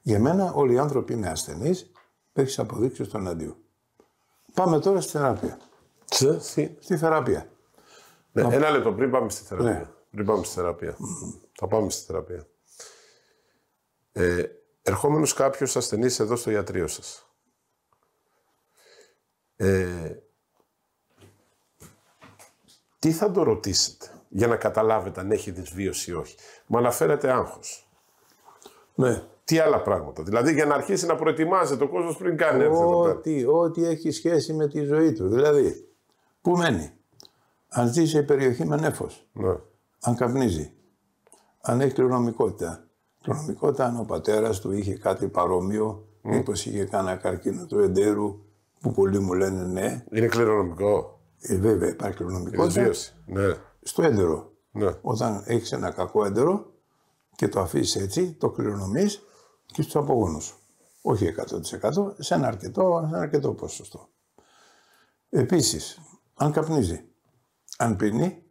Για μένα όλοι οι άνθρωποι είναι ασθενείς, έχεις αποδείξεις στον αντίο. Πάμε τώρα στη θεραπεία. Στη, στη... θεραπεία. Ναι, Ένα λεπτό πριν πάμε στη θεραπεία. Ναι. Πριν πάμε στη θεραπεία. Θα πάμε στη θεραπεία. Ε, ερχόμενος κάποιος ασθενής εδώ στο γιατρείο σας ε, τι θα το ρωτήσετε για να καταλάβετε αν έχει δυσβίωση ή όχι. Μα αναφέρεται άγχος. Ναι. Τι άλλα πράγματα. Δηλαδή για να αρχίσει να προετοιμάζεται ο κόσμος πριν κάνει. Ό,τι, ό,τι έχει σχέση με τη ζωή του. Δηλαδή, πού μένει. Αν ζει σε περιοχή με νέφος. Ναι. Αν καπνίζει. Αν έχει κληρονομικότητα. Κληρονομικότητα αν ο πατέρας του είχε κάτι παρόμοιο. Mm. Μήπως είχε κανένα καρκίνο του εντέρου που πολλοί μου λένε ναι. Είναι κληρονομικό. Ε, βέβαια, υπάρχει κληρονομικό. Ναι. ναι. Στο έντερο. Ναι. Όταν έχεις ένα κακό έντερο και το αφήσεις έτσι, το κληρονομείς και στους απογόνους σου. Όχι 100%, σε ένα αρκετό, σε ένα αρκετό ποσοστό. Επίσης, αν καπνίζει, αν πίνει,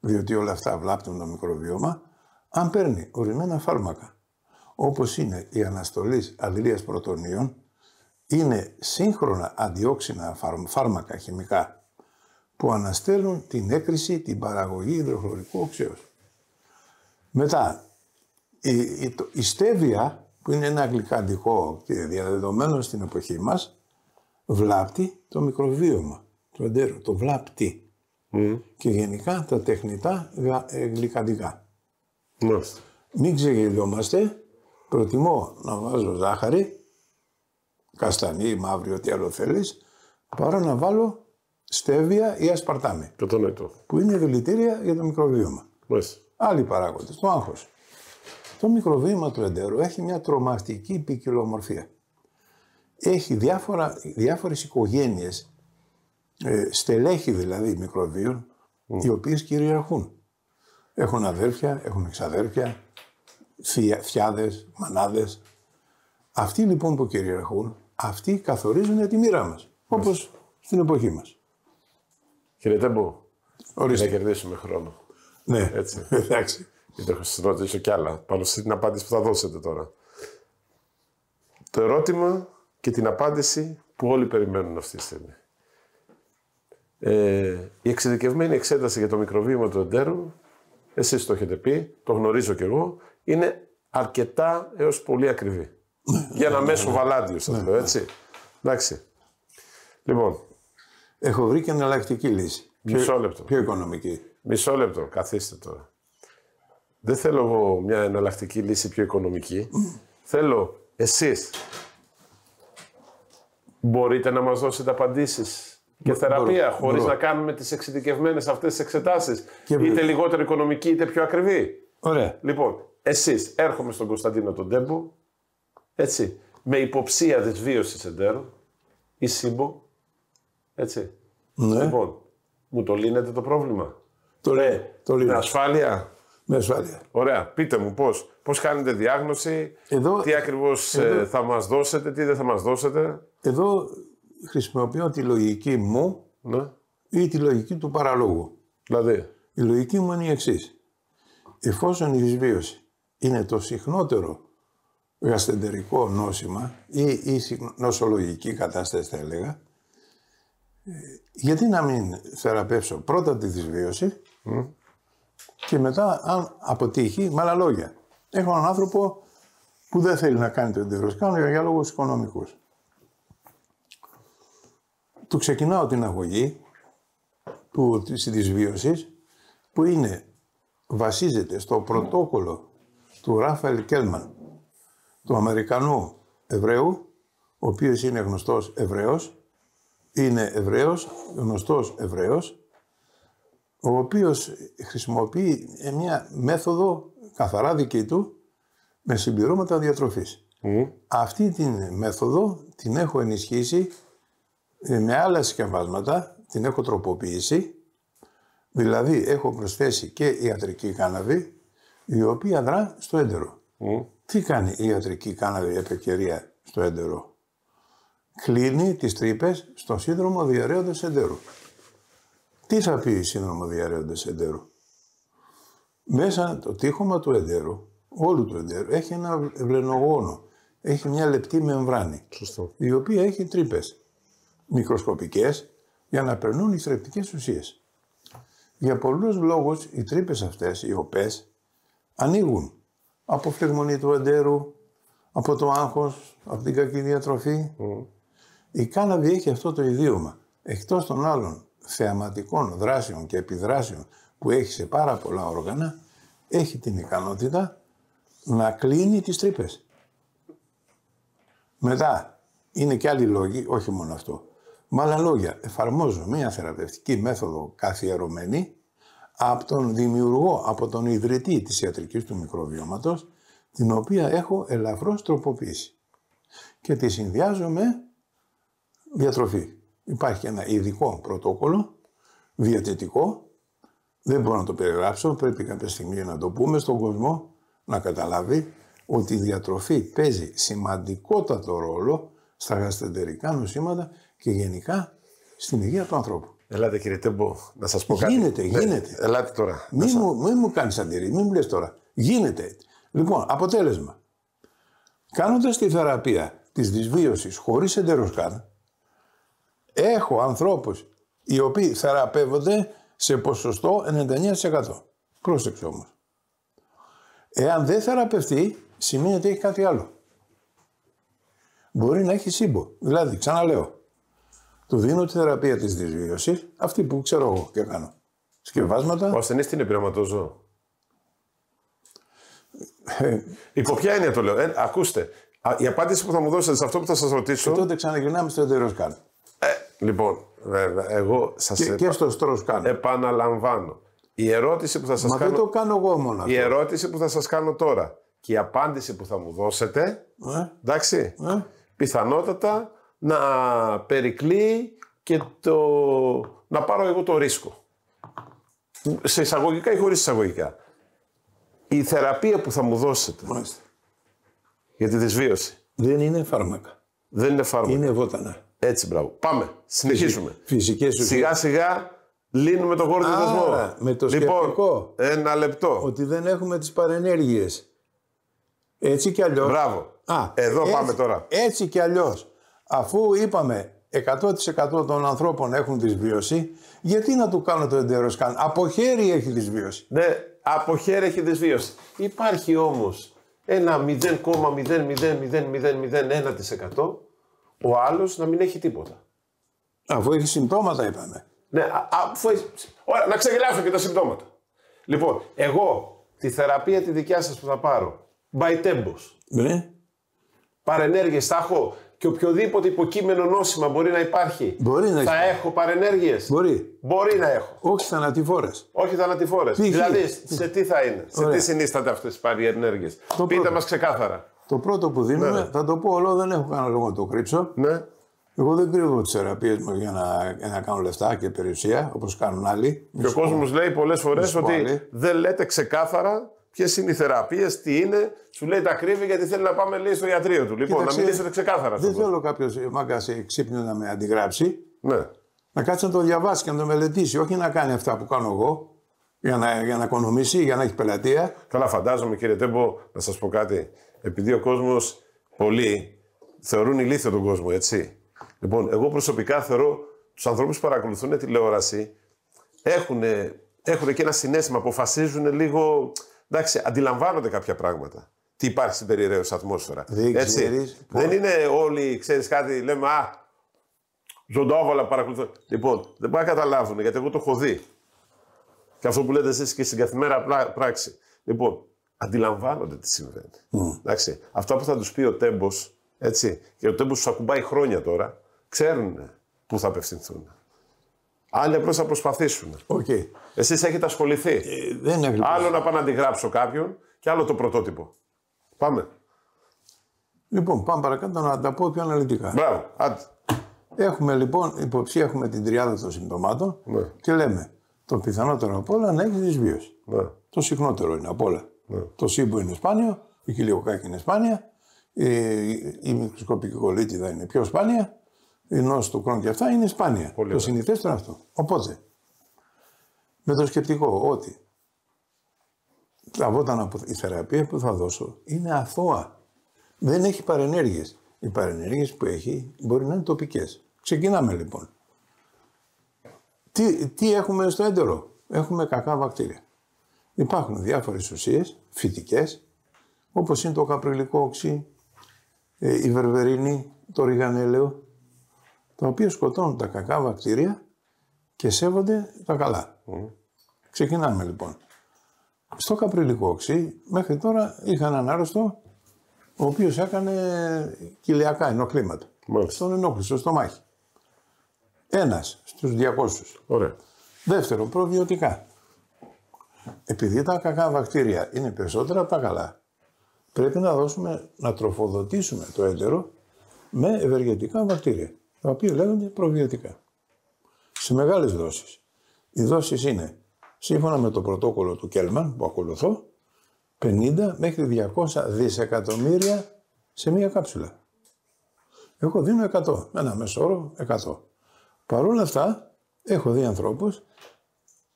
διότι όλα αυτά βλάπτουν το μικροβιώμα, αν παίρνει ορισμένα φάρμακα, Όπως είναι η αναστολής αδρία πρωτονίων, είναι σύγχρονα αντιόξινα φάρμακα χημικά που αναστέλουν την έκρηση, την παραγωγή υδροχλωρικού οξέως. Μετά, η, η, στέβια, που είναι ένα γλυκαντικό και διαδεδομένο στην εποχή μας, βλάπτει το μικροβίωμα του εντέρου, το βλάπτει. Και γενικά τα τεχνητά ε, γλυκαντικά. Μην ξεγελιόμαστε, προτιμώ να βάζω ζάχαρη καστανή, μαύρη, ό,τι άλλο θέλεις, παρά να βάλω στέβια ή ασπαρτάμι. Κατανοητό. Που είναι δηλητήρια για το μικροβίωμα. Μες. Άλλοι παράγοντες, το άγχος. Το μικροβίωμα του εντέρου έχει μια τρομακτική ποικιλομορφία. Έχει διάφορα, διάφορες οικογένειες, ε, στελέχη δηλαδή μικροβίων, οι οποίες κυριαρχούν. Έχουν αδέρφια, έχουν εξαδέρφια, φιάδες, μανάδες. Αυτοί λοιπόν που κυριαρχούν αυτοί καθορίζουν τη μοίρα μας. Όπως στην εποχή μας. Κύριε Τέμπο, Ορίστε. να κερδίσουμε χρόνο. Ναι, έτσι. εντάξει. Γιατί έχω σα ρωτήσω κι άλλα πάνω στην απάντηση που θα δώσετε τώρα. Το ερώτημα και την απάντηση που όλοι περιμένουν αυτή τη στιγμή. Ε, η εξειδικευμένη εξέταση για το μικροβίωμα του εντέρου, εσείς το έχετε πει, το γνωρίζω κι εγώ, είναι αρκετά έως πολύ ακριβή για ένα μέσο βαλάντιο, σα λέω ναι, ναι. έτσι. Εντάξει. Λοιπόν. Έχω βρει και εναλλακτική λύση. Μισό λεπτό. Πιο οικονομική. Μισό λεπτό, καθίστε τώρα. Δεν θέλω εγώ μια εναλλακτική λύση πιο οικονομική. Θέλω εσείς μπορείτε να μας δώσετε απαντήσεις και θεραπεία χωρίς να κάνουμε τις εξειδικευμένες αυτές τις εξετάσεις. είτε λιγότερο οικονομική είτε πιο ακριβή. Ωραία. Λοιπόν, εσείς έρχομαι στον Κωνσταντίνο τον Τέμπο, έτσι, με υποψία της βίωσης εντέρων ή σύμπο, έτσι. Ναι. Λοιπόν, μου το λύνετε το πρόβλημα. Το λέει. το Με ασφάλεια. Με ασφάλεια. Ωραία. Πείτε μου πώς. Πώς κάνετε διάγνωση, εδώ, τι ακριβώς ε, θα μας δώσετε, τι δεν θα μας δώσετε. Εδώ χρησιμοποιώ τη λογική μου ναι. ή τη λογική του παραλόγου. Δηλαδή. Η λογική μου είναι η εξής. Εφόσον η δυσβίωση είναι το συχνότερο γαστεντερικό νόσημα ή, ή νοσολογική κατάσταση θα έλεγα, ε, γιατί να μην θεραπεύσω πρώτα τη δυσβίωση και μετά αν αποτύχει με άλλα λόγια. Έχω έναν άνθρωπο που δεν θέλει να κάνει το εντεροσκάνο για λόγους οικονομικούς. Του ξεκινάω την αγωγή του, της δυσβίωσης που είναι, βασίζεται στο πρωτόκολλο του Ράφαελ Κέλμαν του Αμερικανού Εβραίου, ο οποίος είναι γνωστός Εβραίος, είναι Εβραίος, γνωστός Εβραίος, ο οποίος χρησιμοποιεί ε, μια μέθοδο καθαρά δική του με συμπληρώματα διατροφής. Αυτή την μέθοδο την έχω ενισχύσει ε, με άλλα συσκευάσματα, την έχω τροποποιήσει, δηλαδή έχω προσθέσει και ιατρική κάναβη, η οποία δρά στο έντερο. Τι κάνει η ιατρική κάναβη επικαιρία στο έντερο. Κλείνει τις τρύπες στο σύνδρομο διαρρέοντας εντέρου. Τι θα πει η σύνδρομο διαρρέοντας εντέρου. Μέσα το τοίχωμα του εντέρου, όλου του εντέρου, έχει ένα βλενογόνο. Έχει μια λεπτή μεμβράνη, Σωστό. η οποία έχει τρύπες μικροσκοπικές για να περνούν οι θρεπτικές ουσίες. Για πολλούς λόγους οι τρύπες αυτές, οι οπές, ανοίγουν από φλεγμονή του εντέρου, από το άγχος, από την κακή διατροφή. Η κάναβη έχει αυτό το ιδίωμα. Εκτός των άλλων θεαματικών δράσεων και επιδράσεων που έχει σε πάρα πολλά όργανα, έχει την ικανότητα να κλείνει τις τρύπες. Μετά, είναι και άλλοι λόγοι, όχι μόνο αυτό. Με άλλα λόγια, εφαρμόζω μία θεραπευτική μέθοδο καθιερωμένη από τον δημιουργό, από τον ιδρυτή της ιατρικής του μικροβιώματος, την οποία έχω ελαφρώς τροποποιήσει. Και τη συνδυάζω με διατροφή. Υπάρχει ένα ειδικό πρωτόκολλο, διατητικό, δεν μπορώ να το περιγράψω, πρέπει κάποια στιγμή να το πούμε στον κόσμο, να καταλάβει ότι η διατροφή παίζει σημαντικότατο ρόλο στα γαστεντερικά νοσήματα και γενικά στην υγεία του ανθρώπου. Ελάτε κύριε Τέμπο, να σας πω κάτι. Γίνεται, ναι, γίνεται. ελάτε τώρα. Μην μου, μη μου κάνεις αντίρρηση, μην μου τώρα. Γίνεται. Λοιπόν, αποτέλεσμα. Κάνοντας τη θεραπεία της δυσβίωσης χωρίς εντεροσκάν, έχω ανθρώπους οι οποίοι θεραπεύονται σε ποσοστό 99%. Πρόσεξε όμως. Εάν δεν θεραπευτεί, σημαίνει ότι έχει κάτι άλλο. Μπορεί να έχει σύμπο. Δηλαδή, ξαναλέω, του δίνω τη θεραπεία της δυσβίωση, αυτή που ξέρω εγώ και κάνω. Σκευάσματα. Ο ασθενής τι ε, είναι πειραματόζωο. Υπό ποια έννοια το λέω. Ε, ακούστε, η απάντηση που θα μου δώσετε σε αυτό που θα σας ρωτήσω. Και τότε ξαναγυρνάμε στο Εντεροσκάν. Ε, λοιπόν, βέβαια, εγώ σας και, και στο Επαναλαμβάνω. Η ερώτηση που θα σας κάνω. Μα δεν το κάνω εγώ μόνος. Η ερώτηση που θα σας κάνω τώρα και η απάντηση που θα μου δώσετε. Ε, εντάξει. Ε. Πιθανότατα να περικλεί και το... να πάρω εγώ το ρίσκο. Σε εισαγωγικά ή χωρίς εισαγωγικά. Η θεραπεία που θα μου δώσετε Μάλιστα. για τη δυσβίωση. Δεν είναι φάρμακα. Δεν είναι φάρμακα. Είναι βότανα. Έτσι, μπράβο. Πάμε. Συνεχίζουμε. Φυσικές ουσίες. Σιγά σιγά λύνουμε το γόρδιο δεσμό. Με το Λοιπόν, ένα λεπτό. Ότι δεν έχουμε τις παρενέργειες. Έτσι κι αλλιώς. Μπράβο. Α, Εδώ πάμε τώρα. Έτσι κι αλλιώς Αφού είπαμε 100% των ανθρώπων έχουν δυσβίωση, γιατί να του κάνω το εντεροσκάν. Από χέρι έχει δυσβίωση. Ναι, από χέρι έχει δυσβίωση. Υπάρχει όμως ένα 0,0001% ο άλλος να μην έχει τίποτα. Αφού έχει συμπτώματα είπαμε. Ναι, αφού έχει... Ωραία, να ξεγελάσω και τα συμπτώματα. Λοιπόν, εγώ τη θεραπεία τη δικιά σας που θα πάρω, by tempos. Ναι. Παρενέργειες θα έχω και οποιοδήποτε υποκείμενο νόσημα μπορεί να υπάρχει. Μπορεί να Θα έχω παρενέργειες. Μπορεί. Μπορεί να έχω. Όχι θανατηφόρες. Όχι θανατηφόρες. Δηλαδή, σε τι θα είναι, σε τι συνίσταται αυτέ οι παρενέργειε. Πείτε μας ξεκάθαρα. Το πρώτο που δίνουμε, ναι. θα το πω όλο, δεν έχω κανένα λόγο να το κρύψω. Ναι. Εγώ δεν κρύβω τις θεραπείες μου για να, για να κάνω λεφτά και περιουσία, όπως κάνουν άλλοι. Και ο κόσμος λέει πολλές φορές ότι δεν λέτε ξεκάθαρα ποιες είναι οι θεραπείες, τι είναι. Σου λέει τα κρύβει γιατί θέλει να πάμε λέει, στο ιατρείο του. Λοιπόν, Κοίταξε, να μιλήσετε ξεκάθαρα. Δεν θέλω κάποιος ε, μάγκας ε, να με αντιγράψει. Ναι. Να κάτσει να το διαβάσει και να το μελετήσει. Όχι να κάνει αυτά που κάνω εγώ. Για να, για να οικονομήσει, για να έχει πελατεία. Καλά, φαντάζομαι κύριε Τέμπο, να σας πω κάτι. Επειδή ο κόσμος, πολλοί θεωρούν ηλίθιο τον κόσμο, έτσι. Λοιπόν, εγώ προσωπικά θεωρώ τους ανθρώπους που παρακολουθούν τηλεόραση έχουν, έχουν και ένα συνέστημα, αποφασίζουν λίγο εντάξει, αντιλαμβάνονται κάποια πράγματα. Τι υπάρχει στην περιραίωση ατμόσφαιρα, Έτσι. δεν είναι όλοι, ξέρεις κάτι, λέμε Α, ζωντόβολα παρακολουθώ. Λοιπόν, δεν μπορεί να καταλάβουν γιατί εγώ το έχω δει. Και αυτό που λέτε εσείς και στην καθημερινά πράξη. Λοιπόν, αντιλαμβάνονται τι συμβαίνει. Mm. Εντάξει, αυτά που θα τους πει ο Τέμπος, έτσι, και ο Τέμπος τους ακουμπάει χρόνια τώρα, ξέρουν πού θα απευθυνθούν. Άλλοι απλώς θα προσπαθήσουν. Okay. Εσείς έχετε ασχοληθεί. Ε, δεν Άλλο να πάω να αντιγράψω κάποιον και άλλο το πρωτότυπο. Πάμε. Λοιπόν, πάμε παρακάτω να τα πω πιο αναλυτικά. Μπράβο. Έχουμε λοιπόν, υποψία έχουμε την τριάδα των συμπτωμάτων ναι. και λέμε το πιθανότερο από όλα να έχεις δυσβίωση. Ναι. Το συχνότερο είναι απ' όλα. Ναι. Το σύμπο είναι σπάνιο, η χιλιοκάκι είναι σπάνια, η, η μικροσκοπική κολίτιδα είναι πιο σπάνια η γνώση του χρόνου και αυτά είναι σπάνια. Πολύ το ήταν αυτό. Οπότε, με το σκεπτικό ότι λαβόταν από η θεραπεία που θα δώσω είναι αθώα. Δεν έχει παρενέργειες. Οι παρενέργειες που έχει μπορεί να είναι τοπικές. Ξεκινάμε λοιπόν. Τι, έχουμε στο έντερο. Έχουμε κακά βακτήρια. Υπάρχουν διάφορες ουσίες φυτικές όπως είναι το καπριλικό οξύ, ε, η βερβερίνη, το ριγανέλαιο τα οποία σκοτώνουν τα κακά βακτήρια και σέβονται τα καλά. Ξεκινάμε λοιπόν. Στο καπριλικό οξύ μέχρι τώρα είχα έναν άρρωστο ο οποίος έκανε κοιλιακά ενοχλήματα. Στον ενόχλησε στο μάχη. Ένας στους 200. Ωραία. Δεύτερο, προβιωτικά. Επειδή τα κακά βακτήρια είναι περισσότερα από τα καλά, πρέπει να δώσουμε, να τροφοδοτήσουμε το έντερο με ευεργετικά βακτήρια τα οποία λέγονται προβιωτικά. Σε μεγάλες δόσεις. Οι δόσεις είναι, σύμφωνα με το πρωτόκολλο του Κέλμαν που ακολουθώ, 50 μέχρι 200 δισεκατομμύρια σε μία κάψουλα. Εγώ δίνω 100, ένα μέσο όρο 100. Παρ' όλα αυτά, έχω δει ανθρώπους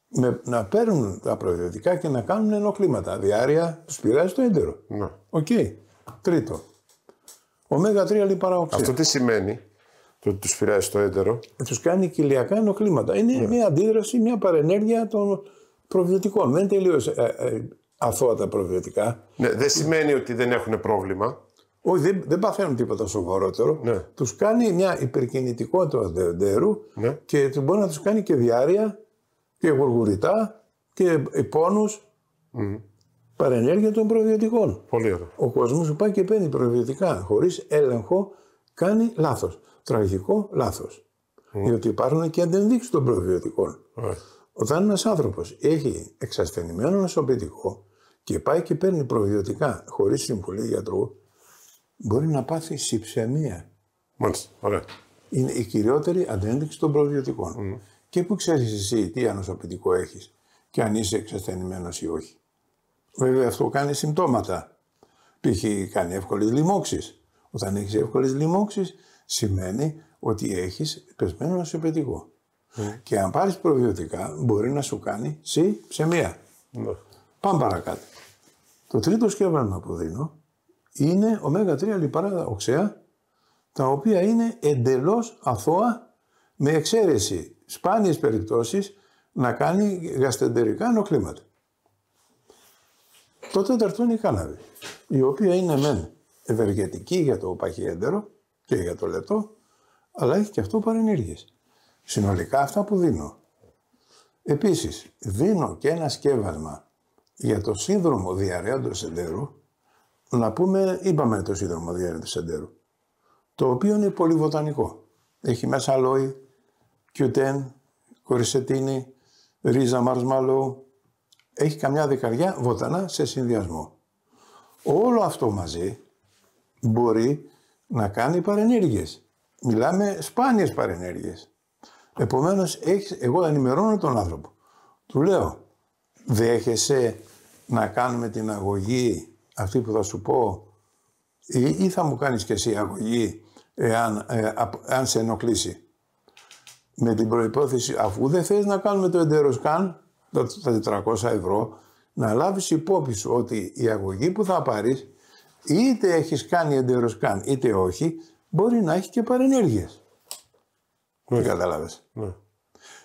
με, να παίρνουν τα προβιωτικά και να κάνουν ενοχλήματα. Διάρρεια του το έντερο. Ναι. Οκ. τριτο Ωμέγα Ω3 οξύ. Αυτό τι σημαίνει του τους πειράζει το έντερο. Τους κάνει κοιλιακά ενοχλήματα. Είναι ναι. μια αντίδραση, μια παρενέργεια των προβιωτικών. Δεν τελείως ε, ε, αθώα τα προβιωτικά. Ναι, δεν σημαίνει ότι δεν έχουν πρόβλημα. Όχι, δεν, δεν παθαίνουν τίποτα σοβαρότερο. Ναι. Τους κάνει μια υπερκινητικότητα του εντέρου ναι. και μπορεί να τους κάνει και διάρρεια και γουργουριτά και πόνους. Mm. Παρενέργεια των προβιωτικών. Πολύ ωραία. Ο κόσμος που πάει και παίρνει προβιωτικά χωρίς έλεγχο κάνει λάθος τραγικό λάθος. Mm. Ε. Διότι υπάρχουν και αντενδείξει των προβιωτικών. Mm. Όταν ένας άνθρωπος έχει εξασθενημένο νοσοποιητικό και πάει και παίρνει προβιωτικά χωρίς συμβουλή γιατρού, μπορεί να πάθει συψεμία. Μάλιστα. Mm. Ωραία. Είναι η κυριότερη αντένδειξη των προβιωτικών. Και που ξέρεις εσύ τι ανοσοποιητικό έχεις και αν είσαι εξασθενημένος ή όχι. Βέβαια αυτό κάνει συμπτώματα. Π.χ. κάνει εύκολες λοιμώξεις. Όταν έχεις εύκολες λοιμώξεις, σημαίνει ότι έχεις πεσμένο νοσοπαιδικό. Mm. Ναι. Και αν πάρεις προβιωτικά μπορεί να σου κάνει σι μία. Mm. Πάμε παρακάτω. Το τρίτο σκεύασμα που δίνω είναι ω3 λιπαρά οξέα τα οποία είναι εντελώς αθώα με εξαίρεση σπάνιες περιπτώσεις να κάνει γαστεντερικά ενοχλήματα. Το τέταρτο είναι η κάναβη, η οποία είναι μεν ευεργετική για το παχιέντερο, και για το λεπτό, αλλά έχει και αυτό παρενέργειες. Συνολικά αυτά που δίνω. Επίσης, δίνω και ένα σκεύασμα για το σύνδρομο του εντέρου, να πούμε, είπαμε το σύνδρομο διαρρέοντος εντέρου, το οποίο είναι πολύ βοτανικό. Έχει μέσα αλόι, κιουτέν, κορισετίνη, ρίζα μαρσμαλό. Έχει καμιά δεκαριά βοτανά σε συνδυασμό. Όλο αυτό μαζί μπορεί να κάνει παρενέργειες. Μιλάμε σπάνιες παρενέργειες. Επομένως, εγώ ενημερώνω τον άνθρωπο. Του λέω, δέχεσαι να κάνουμε την αγωγή αυτή που θα σου πω ή, θα μου κάνεις και εσύ αγωγή ε, εάν, σε ενοχλήσει. Με την προϋπόθεση, αφού δεν θες να κάνουμε το εντέρος καν, τα 400 ευρώ, να λάβεις υπόψη ότι η αγωγή που θα πάρεις είτε έχεις κάνει εντεροσκάν είτε όχι, μπορεί να έχει και παρενέργειες. Ναι. Δεν ναι.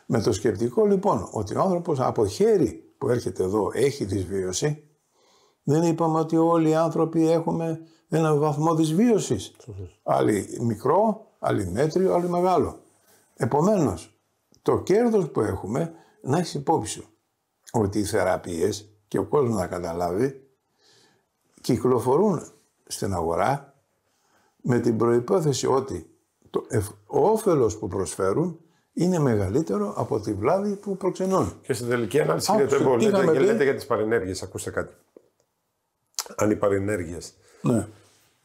Με το σκεπτικό λοιπόν ότι ο άνθρωπος από χέρι που έρχεται εδώ έχει δυσβίωση, δεν είπαμε ότι όλοι οι άνθρωποι έχουμε έναν βαθμό δυσβίωσης. Άλλοι μικρό, άλλοι μέτριο, άλλοι μεγάλο. Επομένως, το κέρδος που έχουμε να έχεις υπόψη ότι οι θεραπείες και ο κόσμος να καταλάβει κυκλοφορούν στην αγορά με την προϋπόθεση ότι το, όφελος που προσφέρουν είναι μεγαλύτερο από τη βλάβη που προξενούν. Και στην τελική ανάλυση, κύριε Τέμπο, λέτε, για τις παρενέργειες, ακούστε κάτι. Αν οι παρενέργειες ναι.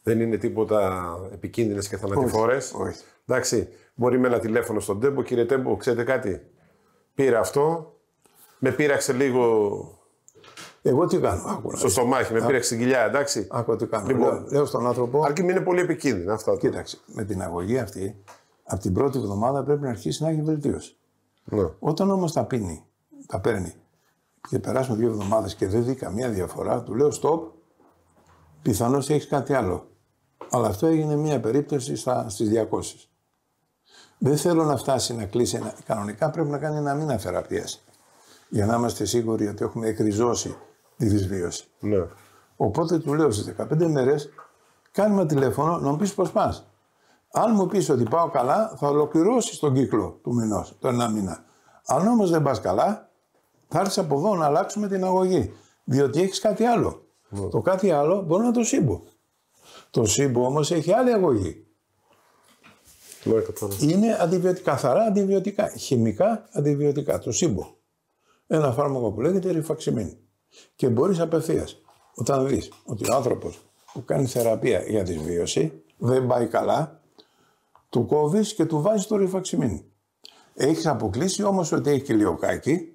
δεν είναι τίποτα επικίνδυνες και θανατηφόρες, όχι, όχι. εντάξει, μπορεί με ένα τηλέφωνο στον Τέμπο, κύριε Τέμπο, ξέρετε κάτι, πήρα αυτό, με πείραξε λίγο εγώ τι κάνω. Άκουρα. στο στομάχι, με πήρε στην κοιλιά, εντάξει. Ακούω τι κάνω. Λοιπόν, λέω, λέω, στον άνθρωπο. Αρκεί είναι πολύ επικίνδυνο αυτό. Κοίταξε, με την αγωγή αυτή, από την πρώτη εβδομάδα πρέπει να αρχίσει να έχει βελτίωση. Ναι. Όταν όμως τα πίνει, τα παίρνει και περάσουν δύο εβδομάδες και δεν δει καμία διαφορά, του λέω stop, πιθανώς έχεις κάτι άλλο. Αλλά αυτό έγινε μια περίπτωση στι 200. Δεν θέλω να φτάσει να κλείσει ένα. Κανονικά πρέπει να κάνει ένα μήνα θεραπείας. Για να είμαστε σίγουροι ότι έχουμε εκριζώσει τη δυσβίωση. Ναι. Οπότε του λέω στις 15 μέρε, κάνε τηλέφωνο να μου πεις πώς πας. Αν μου πεις ότι πάω καλά, θα ολοκληρώσεις τον κύκλο του μηνός, τον ένα μήνα. Αν όμως δεν πας καλά, θα έρθεις από εδώ να αλλάξουμε την αγωγή. Διότι έχεις κάτι άλλο. Ναι. Το κάτι άλλο μπορεί να το σύμπω. Το σύμπο όμως έχει άλλη αγωγή. Ναι, Είναι αντιβιωτικά, καθαρά αντιβιωτικά, χημικά αντιβιωτικά, το σύμπο. Ένα φάρμακο που λέγεται ριφαξιμίνη. Και μπορείς απευθείας. Όταν δεις ότι ο άνθρωπος που κάνει θεραπεία για τη βίωση δεν πάει καλά, του κόβεις και του βάζεις το ρηφαξιμίνι. Έχεις αποκλείσει όμως ότι έχει κοιλιοκάκι,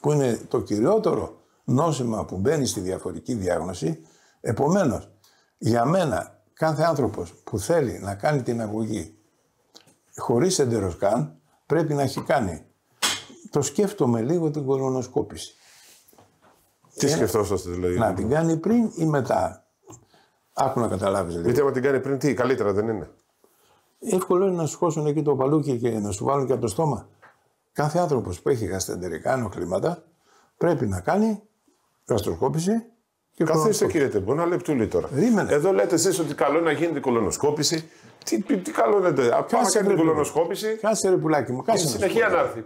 που είναι το κυριότερο νόσημα που μπαίνει στη διαφορική διάγνωση. Επομένως, για μένα κάθε άνθρωπος που θέλει να κάνει την αγωγή χωρίς εντεροσκάν πρέπει να έχει κάνει. Το σκέφτομαι λίγο την κολονοσκόπηση. Τι ε, σκεφτόσαστε δηλαδή. Να την κάνει πριν ή μετά. Άκου να καταλάβεις. Δηλαδή. Γιατί άμα την κάνει πριν, τι, καλύτερα δεν είναι. Εύκολο είναι να σου χώσουν εκεί το παλούκι και να σου βάλουν και από το στόμα. Κάθε άνθρωπος που έχει γαστεντερικά ενοχλήματα πρέπει να κάνει γαστροσκόπηση και Καθίστε κύριε Τεμπού, ένα λεπτούλι τώρα. Δήμενε. Εδώ λέτε εσείς ότι καλό να γίνεται κολονοσκόπηση. Τι, τι, τι καλό είναι να Πάμε κάνει την κολονοσκόπηση. Κάσε ρε πουλάκι μου, συνεχεία να έρθει.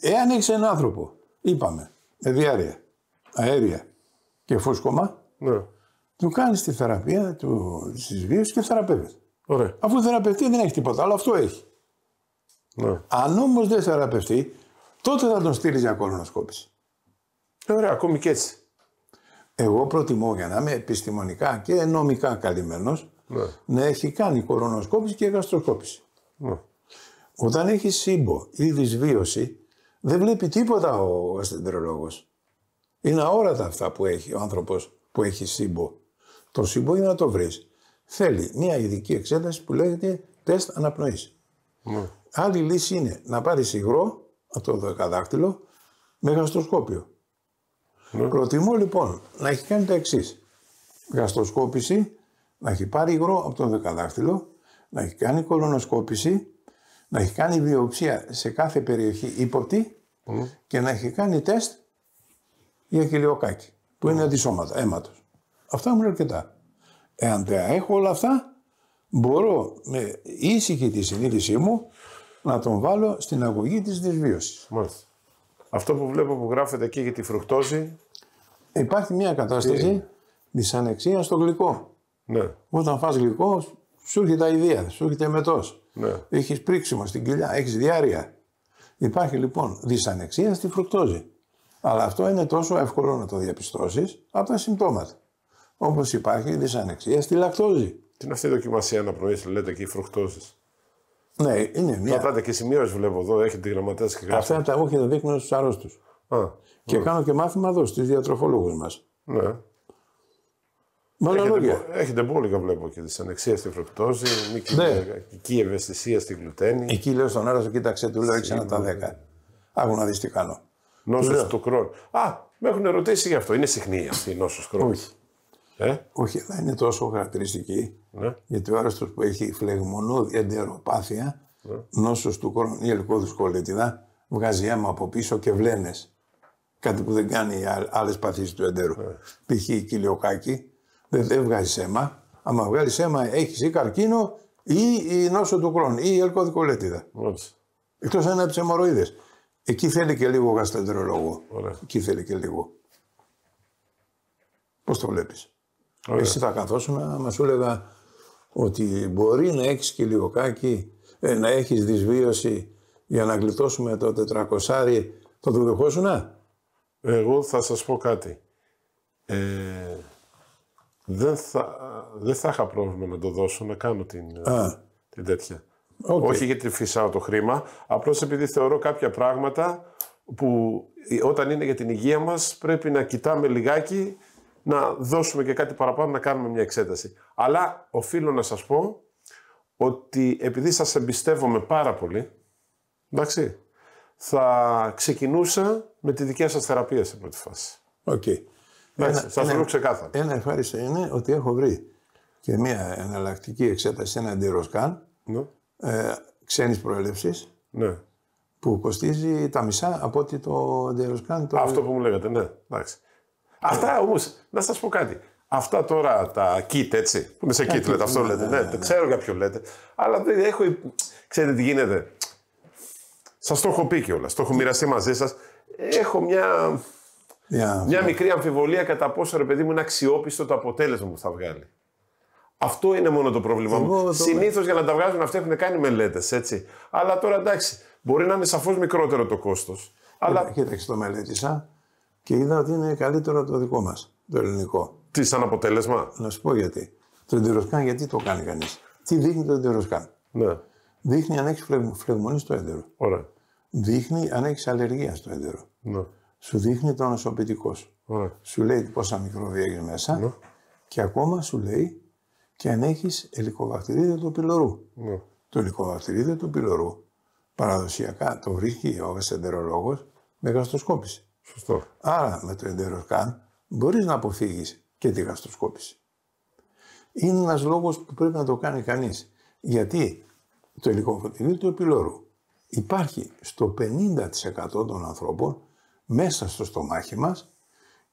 Εάν έχεις έναν άνθρωπο, είπαμε, με διάρκεια αέρια και φούσκωμα, ναι. του κάνεις τη θεραπεία του, της και θεραπεύεις. Αφού θεραπευτεί δεν έχει τίποτα αλλά αυτό έχει. Ναι. Αν όμως δεν θεραπευτεί, τότε θα τον στείλεις για κολονοσκόπηση. Ε, ωραία, ακόμη και έτσι. Εγώ προτιμώ για να είμαι επιστημονικά και νομικά καλυμμένος ναι. να έχει κάνει κορονοσκόπηση και γαστροσκόπηση. Ναι. Όταν έχει σύμπο ή δυσβίωση, δεν βλέπει τίποτα ο είναι αόρατα αυτά που έχει ο άνθρωπος που έχει σύμπο. Το σύμπο είναι να το βρεις. Θέλει μια ειδική εξέταση που λέγεται τεστ αναπνοής. Ναι. Άλλη λύση είναι να πάρεις υγρό από το δεκαδάκτυλο με γαστροσκόπιο. Ναι. Προτιμώ λοιπόν να έχει κάνει το εξής. Γαστροσκόπηση, να έχει πάρει υγρό από το δεκαδάκτυλο, να έχει κάνει κολονοσκόπηση, να έχει κάνει βιοψία σε κάθε περιοχή ύποπτη ναι. και να έχει κάνει τεστ ή αχιλιοκάκι, που είναι αντισώματα, αίματος. Αυτά μου είναι αρκετά. Εάν τα έχω όλα αυτά, μπορώ με ήσυχη τη συνείδησή μου να τον βάλω στην αγωγή της δυσβίωσης. Μάλιστα. Αυτό που βλέπω που γράφεται εκεί για τη φρουκτόζη. Υπάρχει μια κατάσταση δυσανεξίας στο γλυκό. Ναι. Όταν φας γλυκό, σου έρχεται ιδέα, σου έρχεται μετός Ναι. Έχεις πρίξιμο στην κοιλιά, έχεις διάρρεια. Υπάρχει λοιπόν δυσανεξία στη φρουκτόζη. Αλλά αυτό είναι τόσο εύκολο να το διαπιστώσεις από τα συμπτώματα. Όπως υπάρχει δυσανεξία στη λακτόζη. Τι είναι αυτή η δοκιμασία αναπνοή, λέτε και οι φρουκτώσει. Ναι, είναι μια. Πατάτε και σημείωση βλέπω εδώ, έχετε γραμματέα και γράφει. Αυτά τα εγώ και τα δείχνω στους αρρώστους. Και ναι. κάνω και μάθημα εδώ στους διατροφολόγους μας. Ναι. Μόνο λόγια. Έχετε πολύ βλέπω και δυσανεξία στη φρουκτόζη, ναι. εκεί ευαισθησία στη γλουτένη. Εκεί λέω στον άρρωστο, κοίταξε του λέω 6 τα 10. Άγω να δεις τι κάνω. Νόσος του Κρόν. Α, με έχουν ερωτήσει γι' αυτό. Είναι συχνή αυτή η νόσος Κρόν. Όχι. Ε? Όχι, δεν είναι τόσο χαρακτηριστική. Ναι. Γιατί ο άρρωστος που έχει φλεγμονώδη εντεροπάθεια, ναι. νόσος του Κρόν ή ελικό κολετιδά, βγάζει αίμα από πίσω και βλένες. Κάτι που δεν κάνει οι άλλες παθήσεις του εντέρου. Ναι. Π.χ. η δεν, δεν βγάζει αίμα. Άμα βγάλεις αίμα, έχεις ή καρκίνο ή η νόσο του Κρόν ή η ελκόδου Εκτός αν είναι Εκεί θέλει και λίγο γαστεντρολόγο. Εκεί θέλει και λίγο. Πώς το βλέπεις. Εσύ θα καθόσουν Μα σου έλεγα ότι μπορεί να έχεις και λίγο κάκι, ε, να έχεις δυσβίωση για να γλιτώσουμε το 400, θα το δεχόσουνα. Εγώ θα σας πω κάτι. Ε, δεν, θα, ε, δεν θα είχα πρόβλημα να το δώσω, να κάνω την, την τέτοια. Okay. Όχι γιατί φυσάω το χρήμα, απλώς επειδή θεωρώ κάποια πράγματα που ε, όταν είναι για την υγεία μας πρέπει να κοιτάμε λιγάκι να δώσουμε και κάτι παραπάνω να κάνουμε μια εξέταση. Αλλά οφείλω να σας πω ότι επειδή σας εμπιστεύομαι πάρα πολύ, εντάξει, θα ξεκινούσα με τη δικιά σας θεραπεία σε πρώτη φάση. Οκ. Okay. Εντάξει, σας λέω ξεκάθαρα. Ένα ευχάριστο είναι ότι έχω βρει και μια εναλλακτική εξέταση, ένα αντιροσκάν, ναι ε, ξένης προέλευσης. Ναι. Που κοστίζει τα μισά από ότι το κάνει Το... Αυτό που μου λέγατε, ναι. Εντάξει. Ε. Αυτά όμως, να σας πω κάτι. Αυτά τώρα τα kit, έτσι, που είναι σε kit, λέτε, αυτό ναι, λέτε. Ναι, ναι, ναι, ναι. ξέρω για λέτε. Αλλά δεν έχω. Ξέρετε τι γίνεται. σας το έχω πει κιόλας, το έχω μοιραστεί μαζί σας. Έχω μια. μια μικρή αμφιβολία κατά πόσο ρε παιδί μου είναι αξιόπιστο το αποτέλεσμα που θα βγάλει. Αυτό είναι μόνο το πρόβλημά μου. Συνήθως για να τα βγάζουν αυτοί έχουν κάνει μελέτες, έτσι. Αλλά τώρα εντάξει, μπορεί να είναι σαφώς μικρότερο το κόστος. Αλλά... Κοίταξε, το μελέτησα και είδα ότι είναι καλύτερο το δικό μας, το ελληνικό. Τι, σαν αποτέλεσμα. Να σου πω γιατί. Το εντεροσκάν, γιατί το κάνει κανείς. Τι δείχνει το εντεροσκάν. Ναι. Δείχνει αν έχεις φλεγμονή στο έντερο. Ωραία. Δείχνει αν έχεις αλλεργία στο έντερο. Ναι. Σου δείχνει το ανοσοποιητικό σου. Ωραία. Σου λέει πόσα μικρόβια έχεις μέσα ναι. και ακόμα σου λέει και αν έχεις ελικοβακτηρίδιο του πυλωρού. Ναι. Το ελικοβακτηρίδιο του πυλωρού παραδοσιακά το βρίσκει ο εντερολόγος με γαστροσκόπηση. Σωστό. Άρα με το εντεροσκάν μπορείς να αποφύγεις και τη γαστροσκόπηση. Είναι ένας λόγος που πρέπει να το κάνει κανείς. Γιατί το ελικοβακτηρίδιο του πυλωρού υπάρχει στο 50% των ανθρώπων μέσα στο στομάχι μας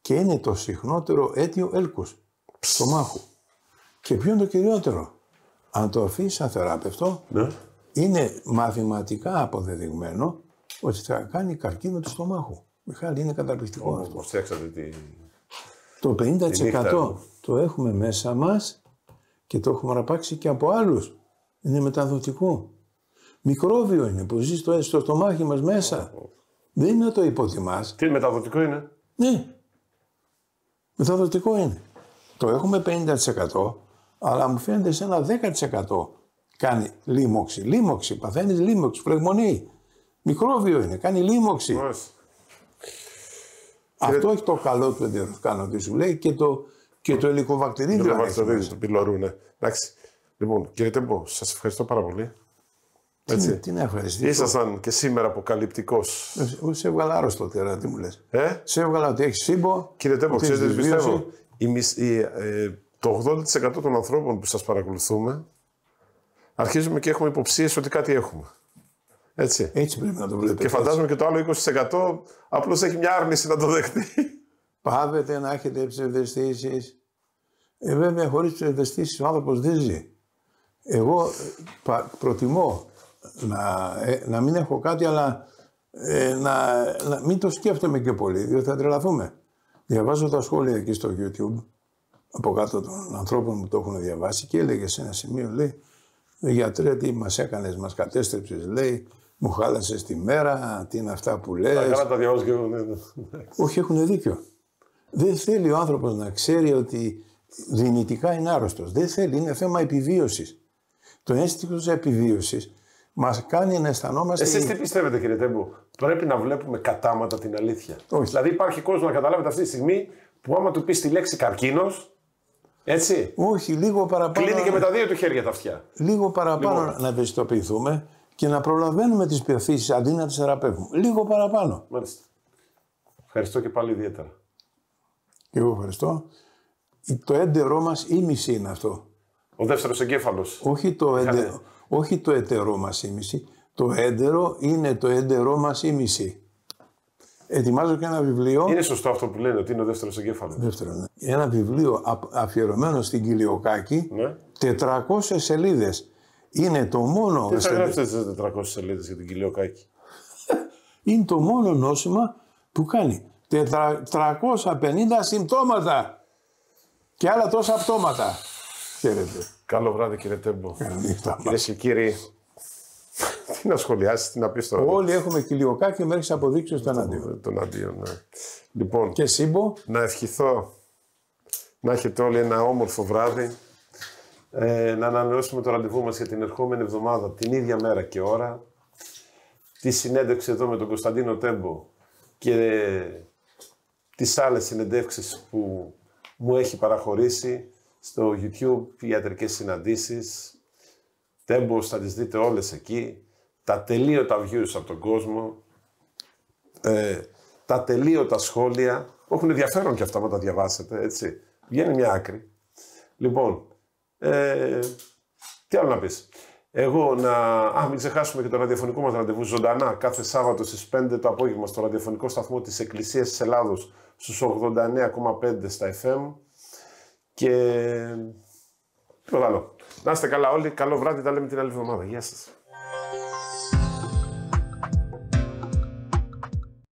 και είναι το συχνότερο αίτιο έλκους στομάχου. Και ποιο είναι το κυριότερο. Αν το αφήσεις αθεράπευτο ναι. είναι μαθηματικά αποδεδειγμένο ότι θα κάνει καρκίνο του στομάχου. Μιχάλη, είναι καταπληκτικό αυτό. τη... Το 50% το έχουμε μέσα μας και το έχουμε ραπάξει και από άλλους. Είναι μεταδοτικό. Μικρόβιο είναι που ζει στο, στομάχι μας μέσα. Δεν είναι να το υποτιμάς. Τι μεταδοτικό είναι. Ναι. Μεταδοτικό είναι. Το έχουμε 50% αλλά μου φαίνεται σε ένα 10% κάνει λίμωξη. Λίμωξη, παθαίνεις λίμωξη, φλεγμονή. Μικρόβιο είναι, κάνει λίμωξη. Αυτό έχει το καλό του ενδιαφέρον ότι σου λέει και το, και το ελικοβακτηρίδιο. Το ελικοβακτηρίδιο, το πυλωρού, ναι. Εντάξει. Λοιπόν, κύριε Τέμπο, σας ευχαριστώ πάρα πολύ. Έτσι. Τι, να ευχαριστήσω. Ήσασταν και σήμερα αποκαλυπτικός. Ε, σε έβγαλα άρρωστο τώρα, τι μου λες. Ε? Σε έβγαλα ότι έχεις σύμπο. Κύριε Τέμπο, ξέρετε τι πιστεύω. Η, η, ε, το 80% των ανθρώπων που σας παρακολουθούμε αρχίζουμε και έχουμε υποψίες ότι κάτι έχουμε. Έτσι. Έτσι πρέπει να το βλέπετε. Και φαντάζομαι και το άλλο 20% απλώς έχει μια άρνηση να το δεχτεί. Πάβετε να έχετε ψευδεστήσεις. Ε, βέβαια, χωρίς ψευδεστήσεις ο άνθρωπος δεν Εγώ ε, προτιμώ να, ε, να μην έχω κάτι, αλλά ε, να, να μην το σκέφτομαι και πολύ, διότι θα τρελαθούμε. Διαβάζω τα σχόλια εκεί στο YouTube από κάτω των ανθρώπων που το έχουν διαβάσει και έλεγε σε ένα σημείο, λέει, γιατρέ τι μας έκανες, μας κατέστρεψες, λέει, μου χάλασες τη μέρα, τι είναι αυτά που λες. Τα καλά τα διαβάζω ναι, ναι. Όχι, έχουν δίκιο. Δεν θέλει ο άνθρωπος να ξέρει ότι δυνητικά είναι άρρωστος. Δεν θέλει, είναι θέμα επιβίωσης. Το αίσθητο της επιβίωσης Μας κάνει να αισθανόμαστε. Εσείς τι πιστεύετε, κύριε Τέμπου πρέπει να βλέπουμε κατάματα την αλήθεια. Όχι. Δηλαδή, υπάρχει κόσμος να καταλάβετε αυτή τη στιγμή που άμα του πεις τη λέξη καρκίνος, έτσι. Όχι, λίγο παραπάνω. Κλείνει και με τα δύο του χέρια τα αυτιά. Λίγο παραπάνω να ευαισθητοποιηθούμε και να προλαβαίνουμε τις πεθύσει αντί να τι θεραπεύουμε. Λίγο παραπάνω. Μάλιστα. Ευχαριστώ και πάλι ιδιαίτερα. εγώ ευχαριστώ. Το έντερό μα ήμιση είναι αυτό. Ο δεύτερος εγκέφαλος. Όχι το, έντερο, όχι το μα ήμιση. Το έντερο είναι το έντερό μα ήμιση ετοιμάζω και ένα βιβλίο. Είναι σωστό αυτό που λένε, ότι είναι ο δεύτερος εγκέφαλος. Ναι. Δεύτερο, Ένα βιβλίο αφιερωμένο στην Κυλιοκάκη, 400 ναι. σελίδες. Είναι το μόνο. Τι θα γράψετε τι 400 σελίδες για την Κυλιοκάκη. είναι το μόνο νόσημα που κάνει. 450 συμπτώματα και άλλα τόσα πτώματα. Χαίρετε. Καλό βράδυ κύριε Τέμπο. Κυρίες και κύριοι. τι να σχολιάσεις, τι να πεις τώρα. Όλοι έχουμε κοιλιοκά και μέχρι αποδείξει τον αντίο. Τον αντίο, ναι. Λοιπόν, και σύμπο. Να ευχηθώ να έχετε όλοι ένα όμορφο βράδυ. Ε, να ανανεώσουμε το ραντεβού μας για την ερχόμενη εβδομάδα, την ίδια μέρα και ώρα. Τη συνέντευξη εδώ με τον Κωνσταντίνο Τέμπο και τις άλλες συνεντεύξεις που μου έχει παραχωρήσει στο YouTube, ιατρικές συναντήσεις, Τέμπος θα τις δείτε όλες εκεί. Τα τελείωτα views από τον κόσμο. Ε, τα τελείωτα σχόλια. Έχουν ενδιαφέρον και αυτά να τα διαβάσετε, έτσι. Βγαίνει μια άκρη. Λοιπόν, ε, τι άλλο να πεις. Εγώ να... Α, μην ξεχάσουμε και το ραδιοφωνικό μας ραντεβού ζωντανά κάθε Σάββατο στις 5 το απόγευμα στο ραδιοφωνικό σταθμό της Εκκλησίας της Ελλάδος στους 89,5 στα FM και... Τίποτα άλλο. Να είστε καλά όλοι. Καλό βράδυ. Τα λέμε την άλλη εβδομάδα. Γεια σας.